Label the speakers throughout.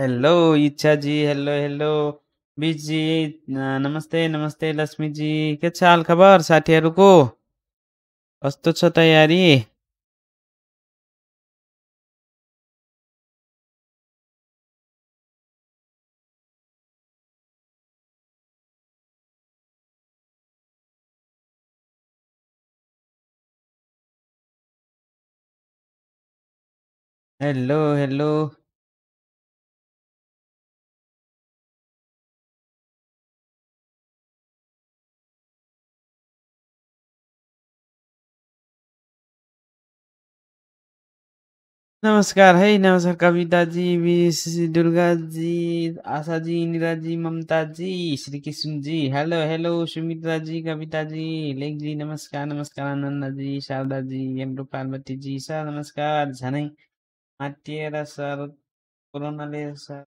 Speaker 1: Hello इच्छा जी hello hello बीज जी नमस्ते नमस्ते लक्ष्मी जी के छ खबर साथीहरूको कस्तो छ
Speaker 2: तयारी
Speaker 3: हेलो हेलो
Speaker 2: नमस्कार है नमस्कार Kavitaji
Speaker 1: miss Durgaji Ashaji Indiraji Mamataji Shri Krishnaji hello hello Sumitraji Kavitaji Lekhji नमस्कार नमस्कार आनन्दाजी शारदाजी हाम्रो पार्वतीजी सर नमस्कार झनै माटिएर सर
Speaker 2: कोरोनाले सर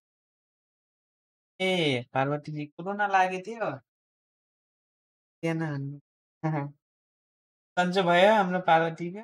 Speaker 2: ए पार्वतीजी कोरोना लागेको थियो त्यहाँ सन्चो भयो हाम्रो पार्वतीको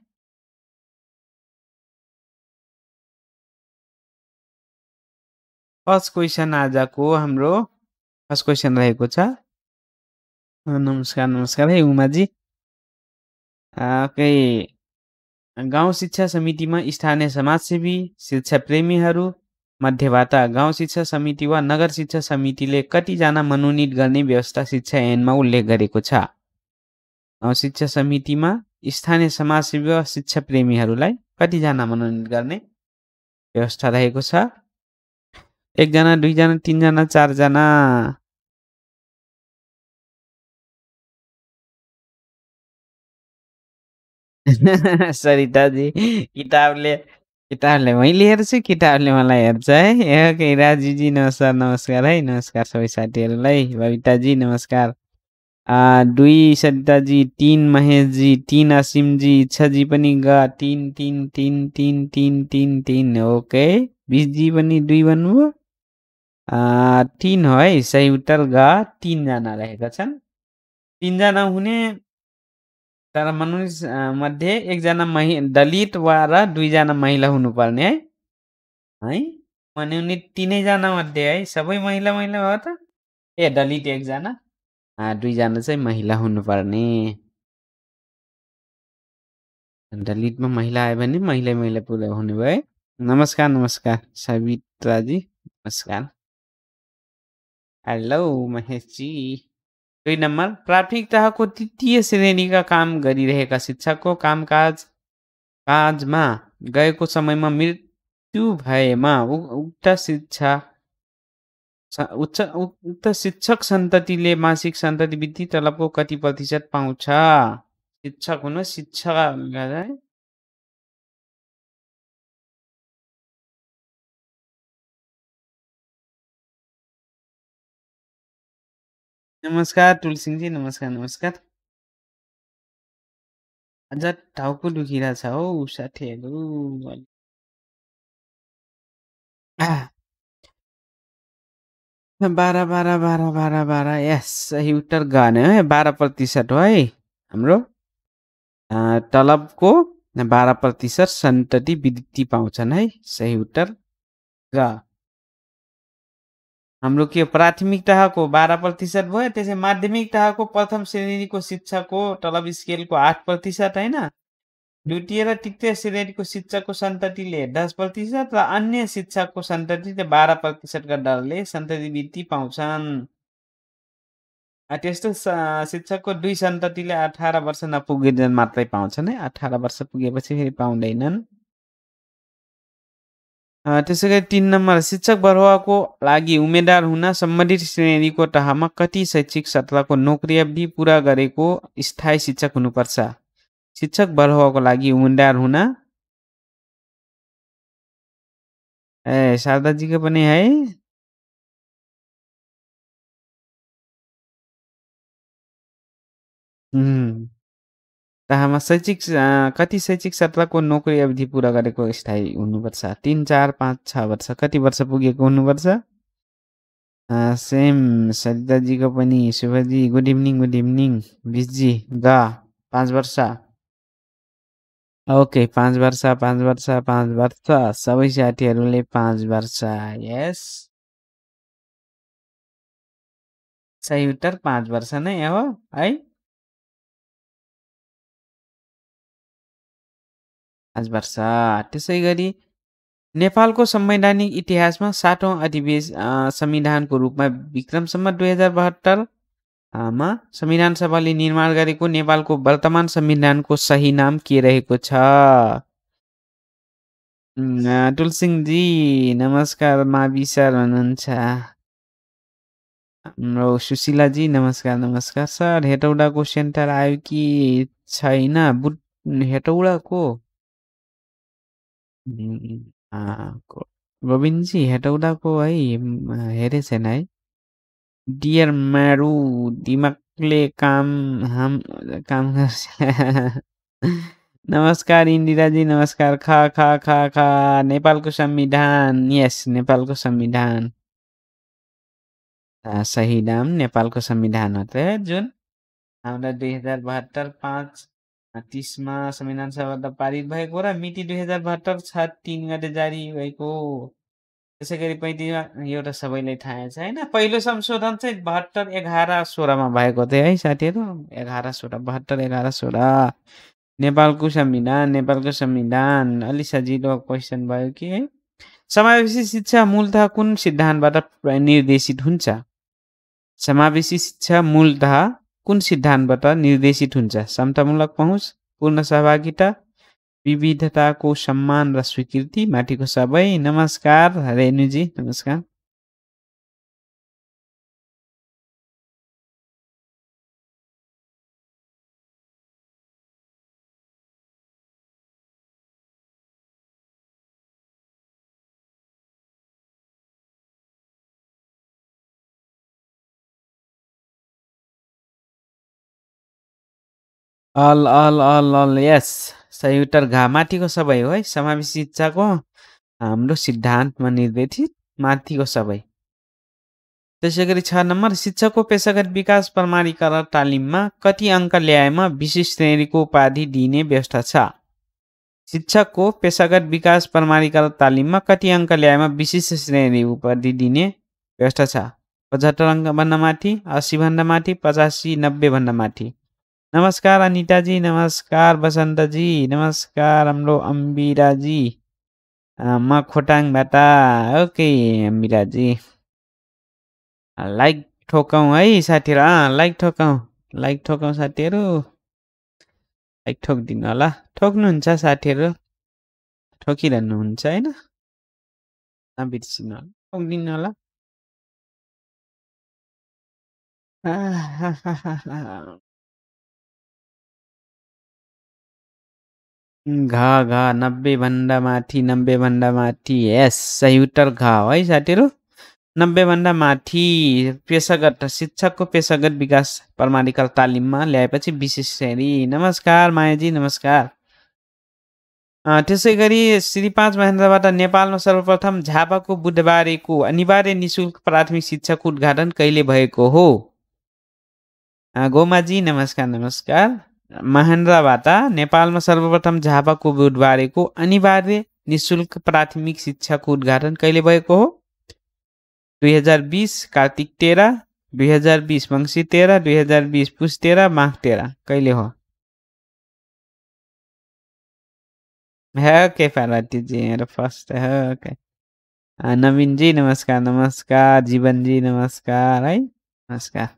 Speaker 2: फर्स्ट क्वेसन आजको हाम्रो
Speaker 1: फर्स्ट क्वेसन रहेको छ नमस्कार नमस्कार है उमाजी ओके गाउँ शिक्षा समितिमा स्थानीय समाजसेवी शिक्षा प्रेमीहरू मध्येबाट गाउँ शिक्षा समिति वा नगर शिक्षा समितिले कतिजना मनोनित गर्ने व्यवस्था शिक्षा ऐनमा उल्लेख गरेको छ गाउँ शिक्षा समितिमा स्थानीय समाजसेवी वा शिक्षा प्रेमीहरूलाई कतिजना मनोनित गर्ने व्यवस्था रहेको छ एकजना दुईजना तिनजना चारजना सरिताजी किताबले किताबले मैले हेर्छु किताबले मलाई हेर्छ है ओके राजुजी नमस्कार नमस्कार है नमस्कार सबै साथीहरूलाई भविताजी नमस्कार दुई सरिताजी तिन महेशजी तिन असिमजी इच्छाजी पनि ग तिन तिन तिन तिन तिन तिन तिन ओके बिसजी पनि दुई भन्नुभयो तिन है सही उत्तर ग तिनजना रहेका छन् तिनजना हुने तर मनुष्य मध्ये एकजना महि दलित वा र दुईजना महिला हुनुपर्ने है है भने तिनैजना मध्ये है सबै महिला महिला भयो त ए दलित एकजना दुईजना चाहिँ महिला हुनुपर्ने दलितमा महिला आयो भने महिला महिला पुरा हुने भयो है नमस्कार नमस्कार सविताजी नमस्कार हेलो महेशजी दुई नम्बर प्राथमिकताको तृतीय श्रेणीका काम गरिरहेका शिक्षकको कामकाज काजमा गएको समयमा मृत्यु भएमा उक्त शिक्षा उच्च उक्त शिक्षक सन्ततिले मासिक सन्तति वृत्ति तलबको कति प्रतिशत पाउँछ शिक्षक हुनु शिक्षा
Speaker 2: नमस्कार तुलसिंहजी नमस्कार नमस्कार आज टाउको दुखिरहेछ हौ साथीहरू बाह्र
Speaker 1: बाह्र बाह्र बाह्र बाह्र यस सही उत्तर गने है बाह्र प्रतिशत हो है हाम्रो तलबको बाह्र प्रतिशत सन्तति विद्युती पाउँछन् है सही उत्तर र हाम्रो के प्राथमिक तहको बाह्र प्रतिशत भयो त्यसै माध्यमिक तहको प्रथम श्रेणीको शिक्षाको तलब स्केलको आठ प्रतिशत होइन द्वितीय र तृतीय श्रेणीको शिक्षकको सन्ततिले दस प्रतिशत र अन्य शिक्षकको सन्ततिले बाह्र प्रतिशतका दरले सन्ततिवृत्ति पाउँछन् त्यस्तो शिक्षकको दुई सन्ततिले अठार वर्ष नपुगेन मात्रै पाउँछन् है अठार वर्ष पुगेपछि फेरि पाउँदैनन् त्यसै गरी तिन नम्बर शिक्षक वर्गको लागि उम्मेद्वार हुन सम्बन्धित श्रेणीको तहमा कति शैक्षिक सत्रको नोकरी अवधि पुरा गरेको स्थायी शिक्षक हुनुपर्छ शिक्षक वर्गको लागि उम्मेद्वार हुन
Speaker 2: ए शारदाजीको पनि है
Speaker 1: तहमा शैक्षिक कति शैक्षिक सत्रको नोकरी अवधि पुरा गरेको स्थायी हुनुपर्छ तिन चार पाँच छ वर्ष कति वर्ष पुगेको हुनुपर्छ सेम सरिताजीको पनि Shubhji good evening good evening बिजी ग पाँच वर्ष ओके पाँच वर्ष पाँच वर्ष पाँच वर्ष
Speaker 2: सबै साथीहरूले पाँच वर्ष यस सही उत्तर पाँच वर्ष नै हो है वर्ष त्यसै गरी
Speaker 1: नेपालको संवैधानिक इतिहासमा सातौँ अधिवेश संविधानको रूपमा विक्रमसम्म दुई हजार बहत्तरमा संविधान सभाले निर्माण गरेको नेपालको वर्तमान संविधानको सही नाम के रहेको छ तुलसिंहजी नमस्कार मावि सर हुनुहुन्छ हाम्रो सुशीलाजी नमस्कार नमस्कार सर हेटौडाको सेन्टर आयो कि छैन बुट हेटौडाको हुँ, हाँ, को गोविंद जी हेटौडा को वही हेरे से नाई। डियर मारू दिमागले काम हम काम गर्छ। नमस्कार इन्दिरा जी, नमस्कार। खा खा खा खा नेपालको संविधान। यस नेपालको संविधान। अ, सही नाम नेपालको संविधान हो त, जुन हाम्रा २०७२ 5 तिसमा संविधान सभाबाट पारित भएको र मिति दुई हजार बहत्तर छ तिन गते जारी भएको त्यसै गरी पैँतिसमा एउटा सबैलाई थाहा छ होइन पहिलो संशोधन चाहिँ बहत्तर एघार सोह्रमा भएको थियो है साथीहरू एघार सोह्र बहत्तर एघार सोह्र नेपालको संविधान नेपालको संविधान अलि सजिलो क्वेसन भयो कि है समावेशी शिक्षा मूलत कुन सिद्धान्तबाट निर्देशित हुन्छ समावेशी शिक्षा मूलत कुन सिद्धान्तबाट निर्देशित हुन्छ समतामूलक पहुँच पूर्ण सहभागिता विविधताको सम्मान र स्वीकृति माटीको सबै नमस्कार रेणुजी नमस्कार all all all all yes संयुक्तर घा माथिको सबै हो है समावेश शिक्षाको हाम्रो सिद्धान्तमा निर्देशित माथिको सबै त्यसै गरी छ नम्बर शिक्षकको पेसागत विकास प्रमाणीकरण तालिममा कति अङ्क ल्याएमा विशेष श्रेणीको उपाधि दिने व्यवस्था छ शिक्षकको पेसागत विकास प्रमाणीकरण तालिममा कति अङ्क ल्याएमा विशिष्ट श्रेणी उपाधि दिने व्यवस्था छ पचहत्तर अङ्कभन्दा माथि असीभन्दा माथि पचासी नब्बेभन्दा माथि नमस्कार अनिता जी नमस्कार बसन्त जी नमस्कार हाम्रो अम्बिरा जी म खोटाङबाट ओके अम्बिरा जी लाइक ठोकाउँ है साथीहरू अँ लाइक ठोकाउँ लाइक ठोकाउँ साथीहरू लाइक ठोकिदिनु होला ठोक्नुहुन्छ साथीहरू ठोकिरहनुहुन्छ
Speaker 2: होइन नबिर्सिनु होला
Speaker 3: ठोकिदिनु होला
Speaker 1: घ घ नब्बे भन्दा माथि नब्बे भन्दा माथि यस सही उत्तर घ है साथीहरू नब्बे भन्दा माथि पेसागत शिक्षकको पेसागत विकास प्रमाणीकरण तालिममा ल्याएपछि विशेष श्रेणी नमस्कार मायाजी नमस्कार त्यसै गरी श्री पाँच महेन्द्रबाट नेपालमा सर्वप्रथम झापाको बुधबारेको अनिवार्य निशुल्क प्राथमिक शिक्षाको उद्घाटन कहिले भएको हो गोमाजी नमस्कार नमस्कार महेन्द्रबाट नेपालमा सर्वप्रथम झापाको बुधबारेको अनिवार्य निशुल्क प्राथमिक शिक्षाको उद्घाटन कहिले भएको हो दुई हजार बिस कार्तिक तेह्र दुई हजार बिस मङ्सिर तेह्र दुई हजार बिस पुस तेह्र माघ तेह्र कहिले हो
Speaker 2: ओके पार्वती जी मेरो
Speaker 1: फर्स्ट ओके नवीनजी नमस्कार नमस्कार जीवनजी नमस्कार है नमस्कार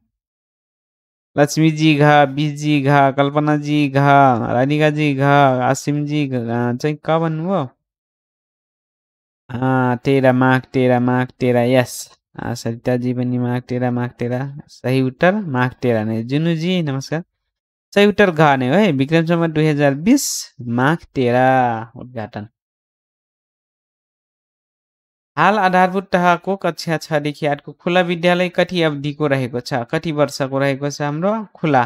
Speaker 1: लक्ष्मीजी जी घा बिजी घा कल्पना जी घा घ जी घा आसिम चाहिँ क भन्नुभयो टेरा माघ टेरा माघ टेरा यस सरिताजी पनि माघ टेरा माघ टेरा सही उत्तर माघ टेरा नै जुनुजी नमस्कार सही उत्तर घ नै हो है विक्रम शर्मा दुई हजार बिस माघ टेरा उद्घाटन हाल आधारभूत तहको कक्षा छदेखि आठको खुला विद्यालय कति अवधिको रहेको छ कति वर्षको रहेको छ हाम्रो खुला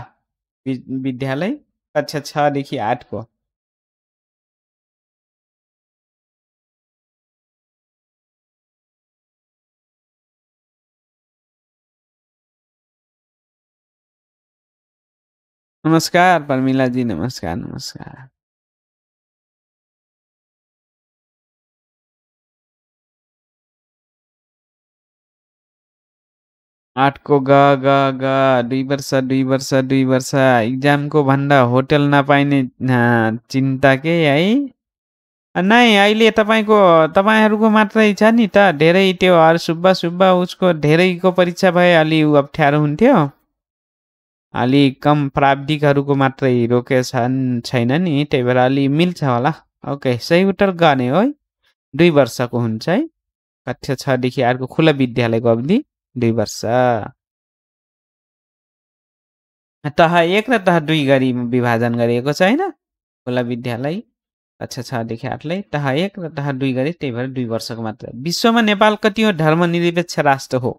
Speaker 1: विद्यालय
Speaker 2: कक्षा छदेखि आठको
Speaker 3: नमस्कार प्रमिलाजी नमस्कार नमस्कार
Speaker 1: आठको ग ग ग दुई वर्ष दुई वर्ष दुई वर्ष इक्जामको भन्दा होटल नपाइने चिन्ता के है नै अहिले तपाईँको तपाईँहरूको मात्रै छ नि त धेरै त्यो हर सुब्बा सुब्बा उसको धेरैको परीक्षा भए अलि ऊ अप्ठ्यारो हुन्थ्यो अलि कम प्राविधिकहरूको मात्रै रोके छन् छैन नि त्यही भएर अलि मिल्छ होला ओके सही उत्तर गर्ने हो है दुई वर्षको हुन्छ है कक्षा छदेखि अर्को खुला विद्यालयको अवधि वर्ष तह एक र तह दुई गरी विभाजन गरिएको छ होइन खुला विद्यालय कक्षा छदेखि आठलाई तह एक र तह दुई गरी त्यही भएर दुई वर्षको मात्र विश्वमा नेपाल कति हो धर्मनिरपेक्ष राष्ट्र हो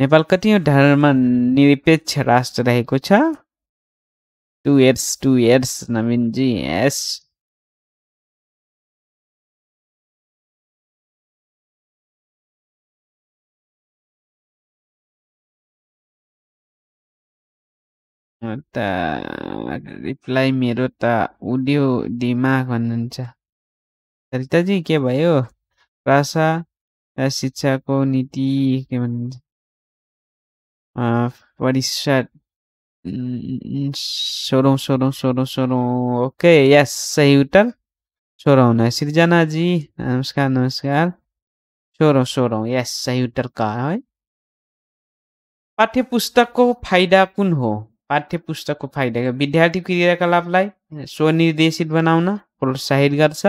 Speaker 3: नेपाल
Speaker 2: कति हो धर्मनिरपेक्ष राष्ट्र रहेको छ टु एड्स टु एड्स नवीनजी एस त रिप्लाई
Speaker 1: मेरो त उड्यो दिमाग भन्नुहुन्छ सरिताजी के भयो भाषा र शिक्षाको नीति के भन्नुहुन्छ परिषद सोह्रौँ सोह्रौँ सोह्रौँ सोह्रौँ ओके यस सही उत्तर सोह्रौँ नै सृजनाजी नमस्कार नमस्कार सोह्रौँ सोह्रौँ यस सही उत्तर कहाँ है पाठ्य पुस्तकको फाइदा कुन हो पाठ्य पुस्तकको फाइदा विद्यार्थी क्रियाकलापलाई स्वनिर्देशित बनाउन प्रोत्साहित गर्छ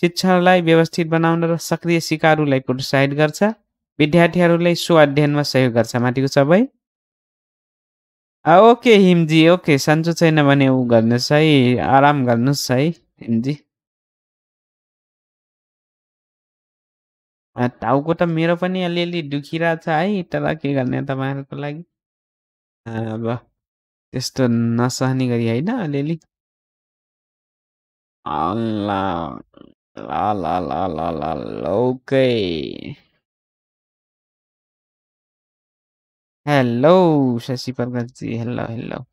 Speaker 1: शिक्षणलाई व्यवस्थित बनाउन र सक्रिय सिकारुलाई प्रोत्साहित गर्छ विद्यार्थीहरूलाई स्व अध्ययनमा सहयोग गर्छ माथिको सबै ओके हिमजी ओके सन्चो छैन भने ऊ गर्नुहोस्
Speaker 2: है आराम गर्नुहोस् है हिमजी
Speaker 1: टाउको त मेरो पनि अलिअलि छ है तर के गर्ने तपाईँहरूको लागि अब त्यस्तो नसहने गरी होइन अलिअलि hello Shashi Prakashji hello hello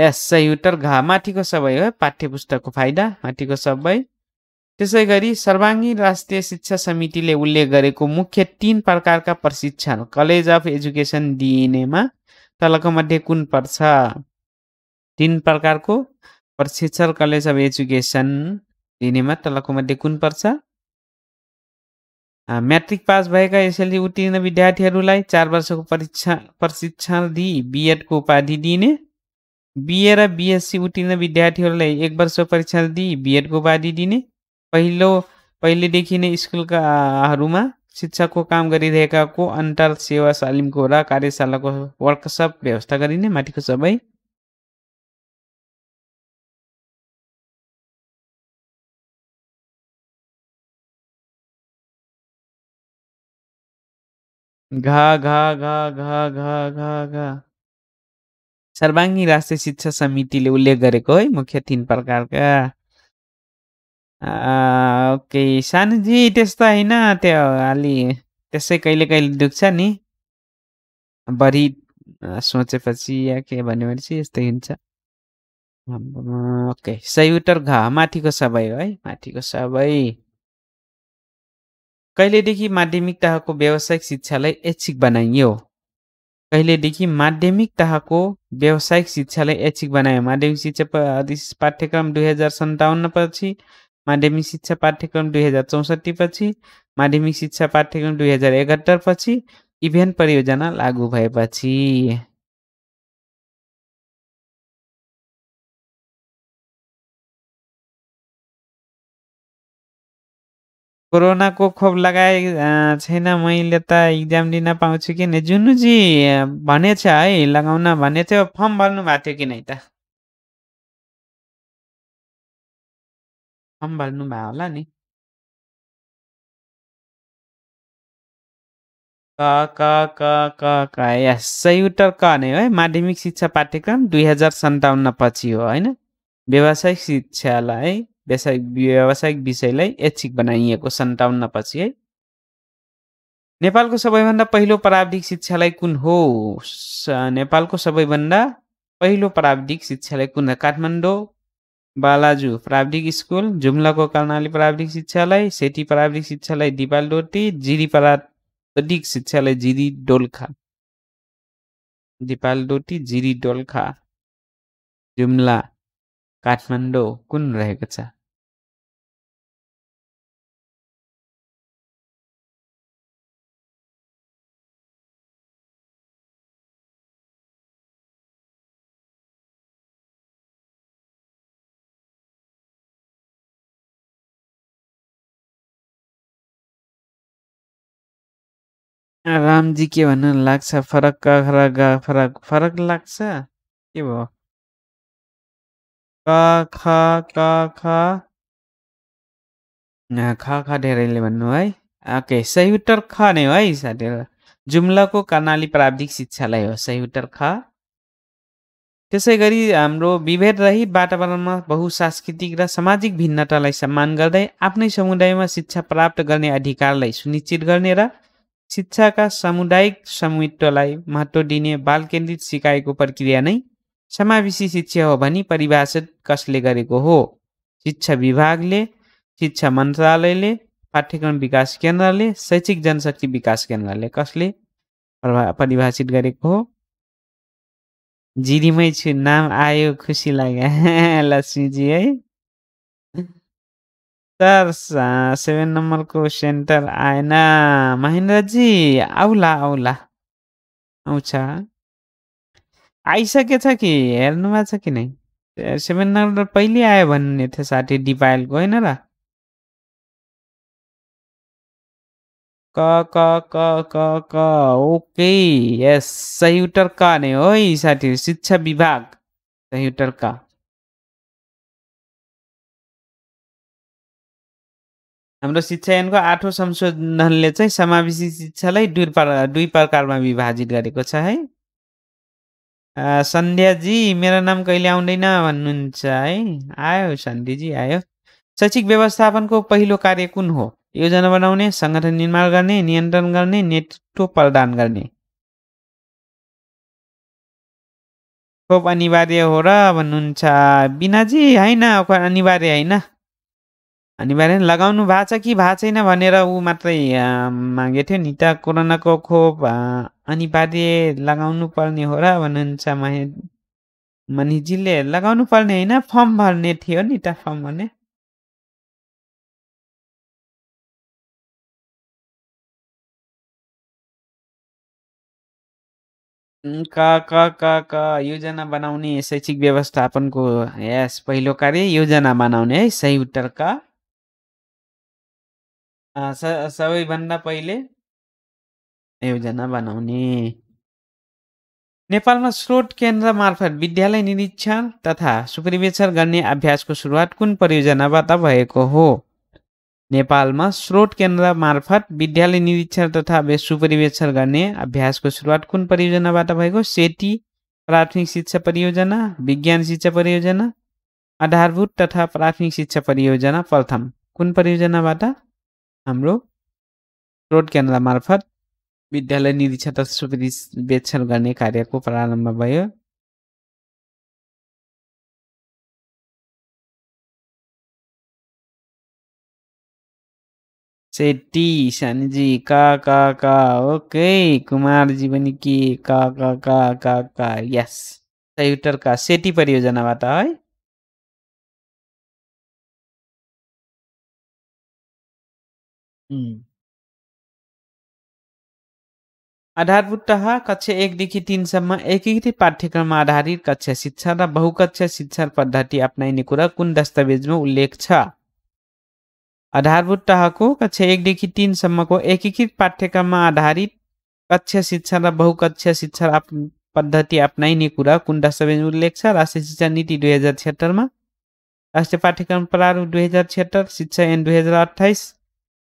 Speaker 1: yes युटर घा माथिको सबै हो पाठ्य पुस्तकको फाइदा माथिको सबै त्यसै गरी सर्वाङ्गीण राष्ट्रिय शिक्षा समितिले उल्लेख गरेको मुख्य तिन प्रकारका प्रशिक्षण कलेज अफ एजुकेसन दिइनेमा तलको मध्ये कुन पर्छ तिन प्रकारको प्रशिक्षण कलेज अफ एजुकेसन दिनेमा तलको मध्ये कुन पर्छ म्याट्रिक पास भएका यसरी उत्तीर्ण विद्यार्थीहरूलाई चार वर्षको परीक्षा प्रशिक्षण दिई बिएडको उपाधि दिने बिए र बिएससी उत्तीर्ण विद्यार्थीहरूलाई एक वर्ष परीक्षा दिई बिएडको उपाधि दिने पहिलो पहिलेदेखि नै स्कुलकाहरूमा शिक्षक को काम कर अंतर सेवा शालिम को कार्यशाला को वर्कशप व्यवस्था कर सब सबै
Speaker 3: घा घा घा
Speaker 2: घा घा घा घा
Speaker 1: शिक्षा उल्लेख कर मुख्य तीन प्रकार का ओके सानोजी त्यस्तो होइन त्यो अलि त्यसै कहिले कहिले दुख्छ नि बढी सोचेपछि या के भनेपछि यस्तै हुन्छ ओके सही उत्तर घ माथिको सबै हो है माथिको सबै कहिलेदेखि माध्यमिक तहको व्यावसायिक शिक्षालाई ऐच्छिक बनाइयो कहिलेदेखि माध्यमिक तहको व्यावसायिक शिक्षालाई ऐच्छिक बनायो माध्यमिक शिक्षा पाठ्यक्रम दुई हजार सन्ताउन्न पछि माध्यमिक शिक्षा पाठ्यक्रम दुई हजार चौसठी पछि माध्यमिक शिक्षा पाठ्यक्रम दुई हजार एकात्तर पछि इभेन्ट परियोजना लागू भएपछि कोरोनाको खोप लगाए छैन मैले त इक्जाम दिन पाउँछु कि नै जुनुजी भनेछ है लगाउन भनेथ्यो फर्म भर्नु भएको थियो कि नै त
Speaker 2: होला नि क क क क
Speaker 1: क यस सही उत्तर क नै हो है माध्यमिक शिक्षा पाठ्यक्रम दुई हजार सन्ताउन्न पछि हो होइन व्यावसायिक शिक्षालाई व्यावसायिक व्यावसायिक विषयलाई ऐच्छिक बनाइएको सन्ताउन्न पछि है नेपालको सबैभन्दा पहिलो प्राविधिक शिक्षालाई कुन हो नेपालको सबैभन्दा पहिलो प्राविधिक शिक्षालाई कुन काठमाडौँ बालाजु प्राविधिक स्कुल जुम्लाको कर्णाली प्राविधिक शिक्षालय सेती प्राविधिक शिक्षालय दिपालडोटी जिरी प्राविधिक शिक्षालय जिरी डोल्खा दिपालडोटी जिरी डोल्खा जुम्ला
Speaker 3: काठमाडौँ कुन रहेको छ
Speaker 2: रामजी के भन्नु लाग्छ फरक क फरक फरक लाग्छ के भयो
Speaker 1: क ख क ख ख ख धेरैले भन्नु है ओके सही उत्तर ख नै हो है साथी जुम्लाको कर्णाली प्राविधिक शिक्षालाई हो सही उत्तर ख त्यसै गरी हाम्रो विभेद रहित वातावरणमा बहुसांस्कृतिक र सामाजिक भिन्नतालाई सम्मान गर्दै आफ्नै समुदायमा शिक्षा प्राप्त गर्ने अधिकारलाई सुनिश्चित गर्ने र शिक्षाका सामुदायिक स्वामित्वलाई महत्त्व दिने बाल केन्द्रित सिकाइको प्रक्रिया नै समावेशी शिक्षा हो भनी परिभाषित कसले गरेको हो शिक्षा विभागले शिक्षा मन्त्रालयले पाठ्यक्रम विकास केन्द्रले शैक्षिक जनशक्ति विकास केन्द्रले कसले परिभाषित गरेको हो जिरीमै छु नाम आयो खुसी लाग्यो लक्ष्मीजी है सर सेभेन नम्बरको सेन्टर आएन महेन्द्रजी आउला आउला आउँछ आइसकेछ कि हेर्नुमा छ कि नै सेभेन नम्बर पहिल्यै आयो भन्ने थियो साथी डिपायलको होइन र क क क क क ओके यस सही उत्तर क नै हो है साथी शिक्षा विभाग सही उत्तर क हाम्रो शिक्षा आठौँ संशोधनले चाहिँ समावेशी शिक्षालाई दुई प्र दुई प्रकारमा विभाजित गरेको छ है सन्ध्याजी मेरो नाम कहिले आउँदैन भन्नुहुन्छ है आयो सन्ध्याजी आयो शैक्षिक व्यवस्थापनको पहिलो कार्य कुन हो योजना बनाउने सङ्गठन निर्माण गर्ने नियन्त्रण गर्ने नेतृत्व प्रदान गर्ने खोप अनिवार्य हो र भन्नुहुन्छ बिनाजी होइन अनिवार्य होइन अनिवार्य लगाउनु भएको छ कि भएको छैन भनेर ऊ मात्रै मागेको थियो नि त कोरोनाको खोप अनिवार्य लगाउनु पर्ने हो र भन्नुहुन्छ महे मनिजीले लगाउनु पर्ने होइन फर्म भर्ने थियो नि त फर्म भर्ने क क क क योजना बनाउने शैक्षिक व्यवस्थापनको यस पहिलो कार्य योजना बनाउने है सही उत्तर क सबैभन्दा पहिले योजना बनाउने। नेपालमा स्रोत केन्द्र मार्फत विद्यालय निरीक्षण तथा सुपरिवेक्षण गर्ने अभ्यासको सुरुवात कुन परियोजनाबाट भएको हो? नेपालमा स्रोत केन्द्र मार्फत विद्यालय निरीक्षण तथा सुपरिवेक्षण गर्ने अभ्यासको सुरुवात कुन परियोजनाबाट भएको? सेती प्राथमिक शिक्षा परियोजना, विज्ञान शिक्षा परियोजना, आधारभूत तथा प्राथमिक शिक्षा परियोजना प्रथम, कुन परियोजनाबाट? हाम्रो रोड क्यानला मार्फत विद्यालय निरीक्षा तस्वीर
Speaker 2: बेच्छन गर्ने कार्यको प्रारम्भ भयो
Speaker 1: सेटी सानीजी का का का ओके कुमारजी पनि के का का का का का यस उत्तर का सेटी परियोजनाबाट है
Speaker 2: आधारभूत तह
Speaker 1: कक्षा 1 देखि 3 सम्म एकीकृत पाठ्यक्रममा आधारित कक्षा शिक्षा र बहुकक्षा शिक्षा पद्धति अपनाइने कुरा कुन दस्तावेजमा उल्लेख छ? आधारभूत तहको कक्षा 1 देखि 3 सम्मको एकीकृत पाठ्यक्रममा आधारित कक्षा शिक्षा र बहुकक्षा शिक्षा पद्धति अपनाइने कुरा कुन दस्तावेजमा उल्लेख छ? राष्ट्रिय शिक्षा नीति 2076 मा राष्ट्रिय पाठ्यक्रम प्रारूप 2076 शिक्षा हजार 2028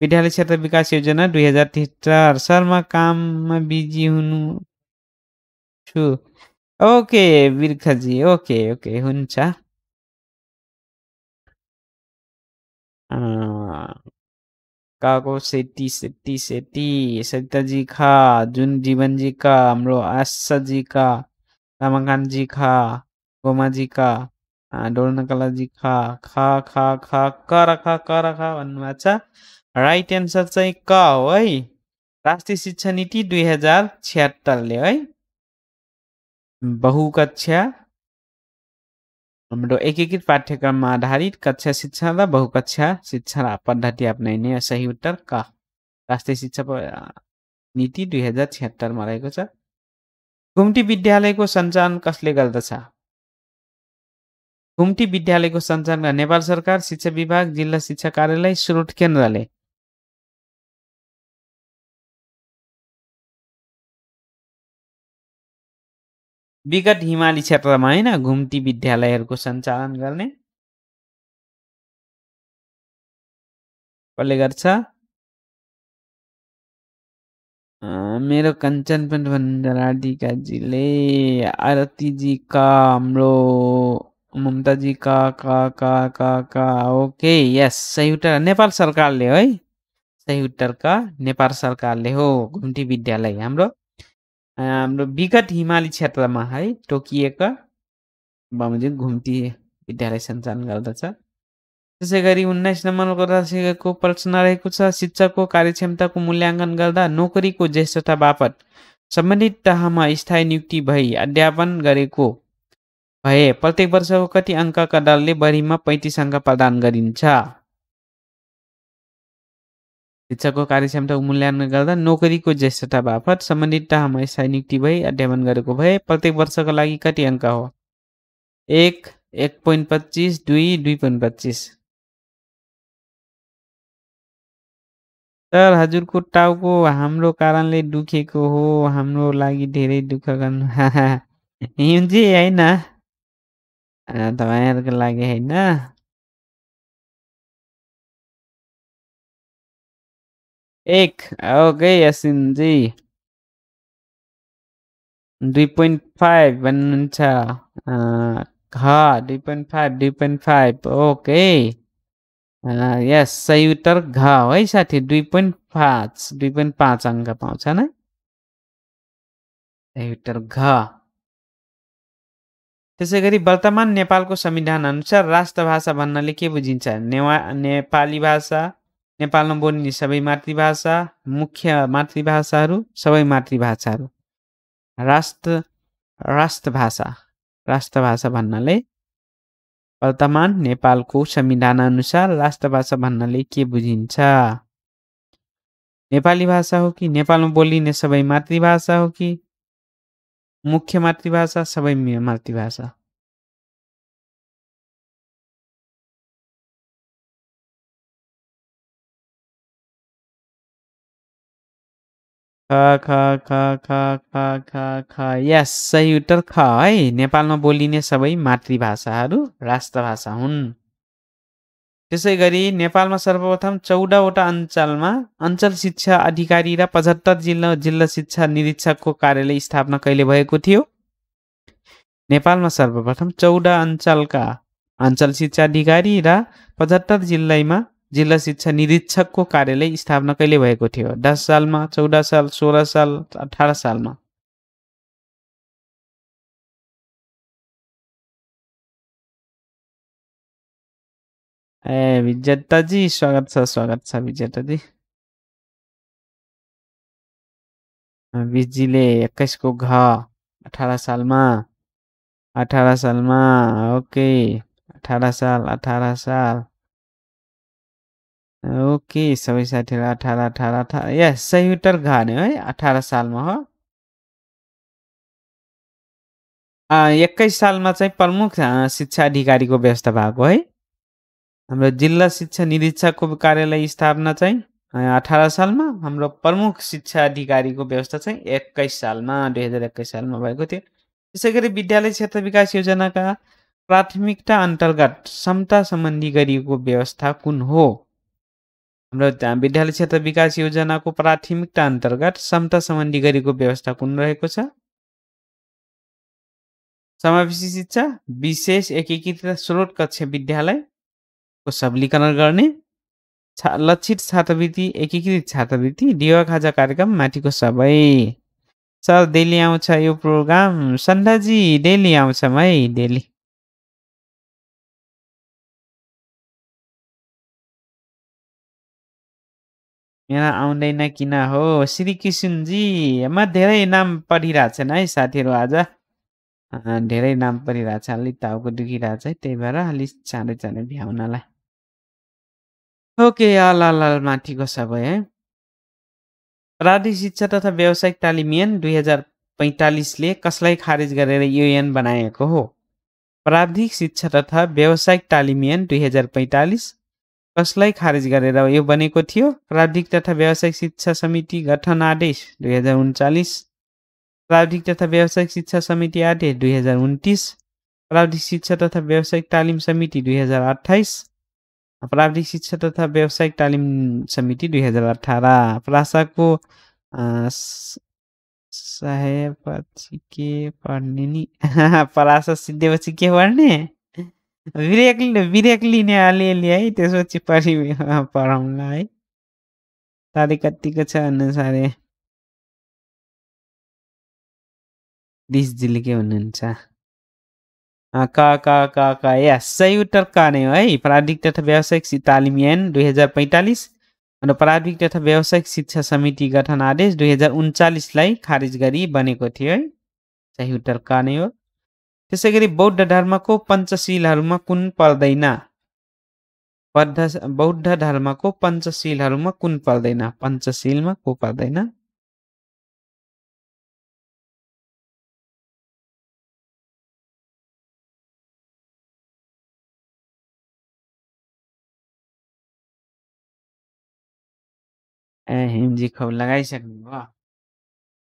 Speaker 1: विद्यालय क्षेत्र विकास योजना दुई हजार तिहत्तर सरमा काममा बिजी हुनु छु ओके बिर्खाजी ओके ओके हुन्छ काको सेती सेती सेती सरिताजी खा जुन जीवनजी का हाम्रो आशाजी का रमाकान्तजी खा गोमाजी का डोलनकलाजी खा खा खा खा कर खा कर खा भन्नुभएको छ राइट एन्सर चाहिँ क हो है राष्ट्रिय शिक्षा नीति दुई हजार छिहत्तरले है बहुकक्षा हाम्रो एकीकृत पाठ्यक्रममा आधारित कक्षा शिक्षा र बहुकक्षा शिक्षा पद्धति अप्नाइने सही उत्तर क राष्ट्रिय शिक्षा नीति दुई हजार छिहत्तरमा रहेको छ घुम्टी विद्यालयको सञ्चालन कसले गर्दछ घुम्टी विद्यालयको सञ्चालन नेपाल सरकार शिक्षा विभाग जिल्ला शिक्षा कार्यालय स्रोत केन्द्रले
Speaker 3: विगत हिमाली क्षेत्रमा होइन घुम्ती विद्यालयहरूको सञ्चालन गर्ने कसले गर्छ
Speaker 1: मेरो कञ्चनपुर आरतीजी आरतीजीका हाम्रो ममताजीका का का का का ओके यस सही उत्तर नेपाल सरकारले है सही उत्तर उत्तरका नेपाल सरकारले हो घुम्ती विद्यालय हाम्रो हाम्रो विगत हिमाली क्षेत्रमा है टोकिएका बमोजिम घुम्ती विद्यालय सञ्चालन गर्दछ त्यसै गरी उन्नाइस नम्बरको राशिको प्रश्न रहेको छ शिक्षकको कार्यक्षमताको मूल्याङ्कन गर्दा नोकरीको ज्येष्ठता बापत सम्बन्धित तहमा स्थायी नियुक्ति भई अध्यापन गरेको भए प्रत्येक वर्षको कति अङ्कका दलले बढीमा पैँतिस अङ्क प्रदान गरिन्छ शिक्षकको कार्यक्षमता मूल्याङ्कन गर्दा नोकरीको ज्येष्ठता बापत सम्बन्धित तहमा स्थायी नियुक्ति भई अध्यापन गरेको भए प्रत्येक वर्षको लागि कति अङ्क हो एक एक
Speaker 2: पोइन्ट पच्चिस दुई दुई पोइन्ट पच्चिस
Speaker 1: सर हजुरको टाउको हाम्रो कारणले दुखेको हो हाम्रो लागि धेरै दुःख गर्नु हिउँजी होइन तपाईँहरूको
Speaker 3: लागि होइन
Speaker 2: एक ओके यसिनजी
Speaker 1: दुई पोइन्ट फाइभ भन्नुहुन्छ घ दुई पोइन्ट फाइभ दुई पोइन्ट फाइभ ओके यस सही उत्तर घ है साथी दुई पोइन्ट पाँच दुई पोइन्ट पाँच अङ्क पाउँछ न सही उत्तर घ त्यसै गरी वर्तमान नेपालको संविधान अनुसार राष्ट्रभाषा भन्नाले के बुझिन्छ नेवा नेपाली भाषा नेपालमा बोलिने सबै मातृभाषा मुख्य मातृभाषाहरू सबै मातृभाषाहरू राष्ट्र राष्ट्रभाषा राष्ट्रभाषा भन्नाले वर्तमान नेपालको संविधान अनुसार राष्ट्रभाषा भन्नाले के बुझिन्छ नेपाली भाषा हो कि नेपालमा बोलिने सबै मातृभाषा हो कि मुख्य मातृभाषा सबै मातृभाषा खा खा खा खा खा खा यस सही उत्तर ख है नेपालमा बोलिने सबै मातृभाषाहरू राष्ट्रभाषा हुन् त्यसै गरी नेपालमा सर्वप्रथम चौधवटा अञ्चलमा अञ्चल शिक्षा अधिकारी र पचहत्तर जिल्ला जिल्ला शिक्षा निरीक्षकको कार्यालय स्थापना कहिले भएको थियो नेपालमा सर्वप्रथम चौध अञ्चलका अञ्चल शिक्षा अधिकारी र पचहत्तर जिल्लामा जिल्ला शिक्षा निरीक्षकको कार्यालय स्थापना कहिले भएको थियो दस सालमा चौध साल सोह्र साल अठार सालमा
Speaker 3: ए विजेताजी स्वागत छ स्वागत छ विजेताजी
Speaker 2: बिजीले एक्काइसको
Speaker 1: घ अठार सालमा अठार सालमा ओके अठार साल अठार साल ओके सबै साथीहरू अठार अठार अठार या सही घाने है अठार सालमा हो एक्काइस सालमा चाहिँ प्रमुख शिक्षा अधिकारीको व्यवस्था भएको है हाम्रो जिल्ला शिक्षा निरीक्षकको कार्यालय स्थापना चाहिँ अठार सालमा हाम्रो प्रमुख शिक्षा अधिकारीको व्यवस्था चाहिँ एक्काइस सालमा दुई हजार एक्काइस सालमा भएको थियो त्यसै गरी विद्यालय क्षेत्र विकास योजनाका प्राथमिकता अन्तर्गत क्षमता सम्बन्धी गरिएको व्यवस्था कुन हो हाम्रो विद्यालय क्षेत्र विकास योजनाको प्राथमिकता अन्तर्गत क्षमता सम्बन्धी गरेको व्यवस्था कुन रहेको छ समावेशी शिक्षा विशेष एकीकृत स्रोत कक्षा विद्यालयको सबलीकरण गर्ने छा लक्षित छात्रवृत्ति एकीकृत छात्रवृत्ति डिवा खाजा कार्यक्रम माथिको सबै सर डेली आउँछ यो प्रोग्राम सन्धाजी डेली आउँछ है डेली यहाँ आउँदैन किन हो श्री कृष्णजीमा धेरै नाम परिरहेको है साथीहरू आज धेरै नाम परिरहेछ अलिक टाउको दुखिरहेछ है त्यही भएर अलिक चाँडै चाँडै भ्याउनलाई ओके ल ल माथिको सबै है प्राधि शिक्षा तथा व्यावसायिक तालिम एन दुई हजार पैँतालिसले कसलाई खारेज गरेर युएन बनाएको हो प्राविधिक शिक्षा तथा व्यावसायिक तालिम एन दुई हजार पैँतालिस कसलाई खारेज गरेर यो बनेको थियो प्राविधिक तथा व्यावसायिक शिक्षा समिति गठन आदेश दुई हजार उन्चालिस प्राविधिक तथा व्यावसायिक शिक्षा समिति आदेश दुई हजार उन्तिस प्राविधिक शिक्षा तथा व्यावसायिक तालिम समिति दुई हजार अठाइस प्राविधिक शिक्षा तथा व्यावसायिक तालिम समिति दुई हजार अठार प्रासाको सहायपछि के पढ्ने नि परासा सिद्धेपछि के पढ्ने ब्रेक ब्रेक लिने अलिअलि है त्यसपछि पछि पढाउँला है
Speaker 2: तारिक कतिको छ अनुसार
Speaker 1: दिसजीले के भन्नुहुन्छ क क क क सही उत्तर क नै हो है प्राविधिक तथा व्यावसायिक तालिम ऐन दुई हजार पैँतालिस अनि प्राविधिक तथा व्यावसायिक शिक्षा समिति गठन आदेश दुई हजार उन्चालिसलाई खारिज गरी बनेको थियो है सही उत्तर क नै हो तेगरी बौद्ध धर्म को पंचशील में कुन पर्दन बद्ध बौद्ध धर्म को पंचशील में कुन
Speaker 2: पर्दन पंचशील में को पर्दन ए हिमजी खौ लगाइसक्नु
Speaker 3: भयो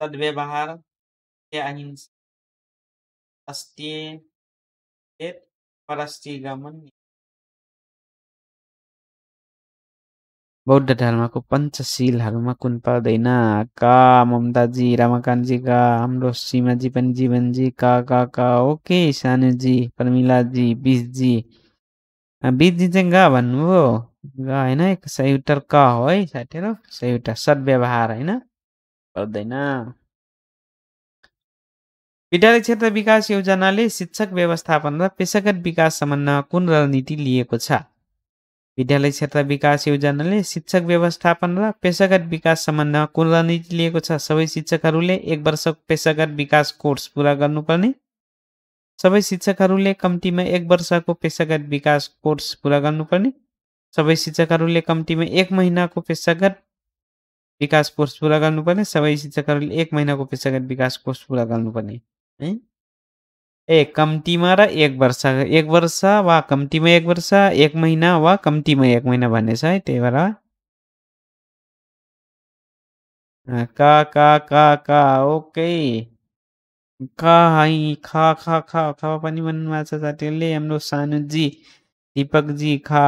Speaker 3: सद्व्यवहार के अहिंसा Astete परस्टीगमन
Speaker 2: बौद्ध धर्मको
Speaker 1: पञ्चशीलहरूमा कुन पर्दैन का ममताजी रमाकान्तजी का हाम्रो सीमाजी पनि जीवनजी का का का ओके सानुजी प्रमिलाजी बिसजी बिसजी चाहिँ गा भन्नुभयो गा होइन सही उत्तर क हो है साथीहरू सही उत्तर सद्व्यवहार होइन पर्दैन विद्यालय क्षेत्र विकास योजनाले शिक्षक व्यवस्थापन र पेसागत विकास सम्बन्ध कुन रणनीति लिएको छ विद्यालय क्षेत्र विकास योजनाले शिक्षक व्यवस्थापन र पेसागत विकास सम्बन्ध कुन रणनीति लिएको छ सबै शिक्षकहरूले एक वर्ष पेसागत विकास कोर्स पुरा गर्नुपर्ने सबै शिक्षकहरूले कम्तीमा एक वर्षको पेसागत विकास कोर्स पुरा गर्नुपर्ने सबै शिक्षकहरूले कम्तीमा एक महिनाको पेसागत विकास कोर्स पुरा गर्नुपर्ने सबै शिक्षकहरूले एक महिनाको पेसागत विकास कोर्स पुरा गर्नुपर्ने है ए कम्तीमा र एक वर्ष एक वर्ष वा कम्तीमा एक वर्ष एक महिना वा कम्तीमा एक महिना भन्ने छ है त्यही भएर का का का का ओके खाइ खा खा खा ख पनि भन्नुभएको छ साथीहरूले हाम्रो सानुजी दिपकजी खा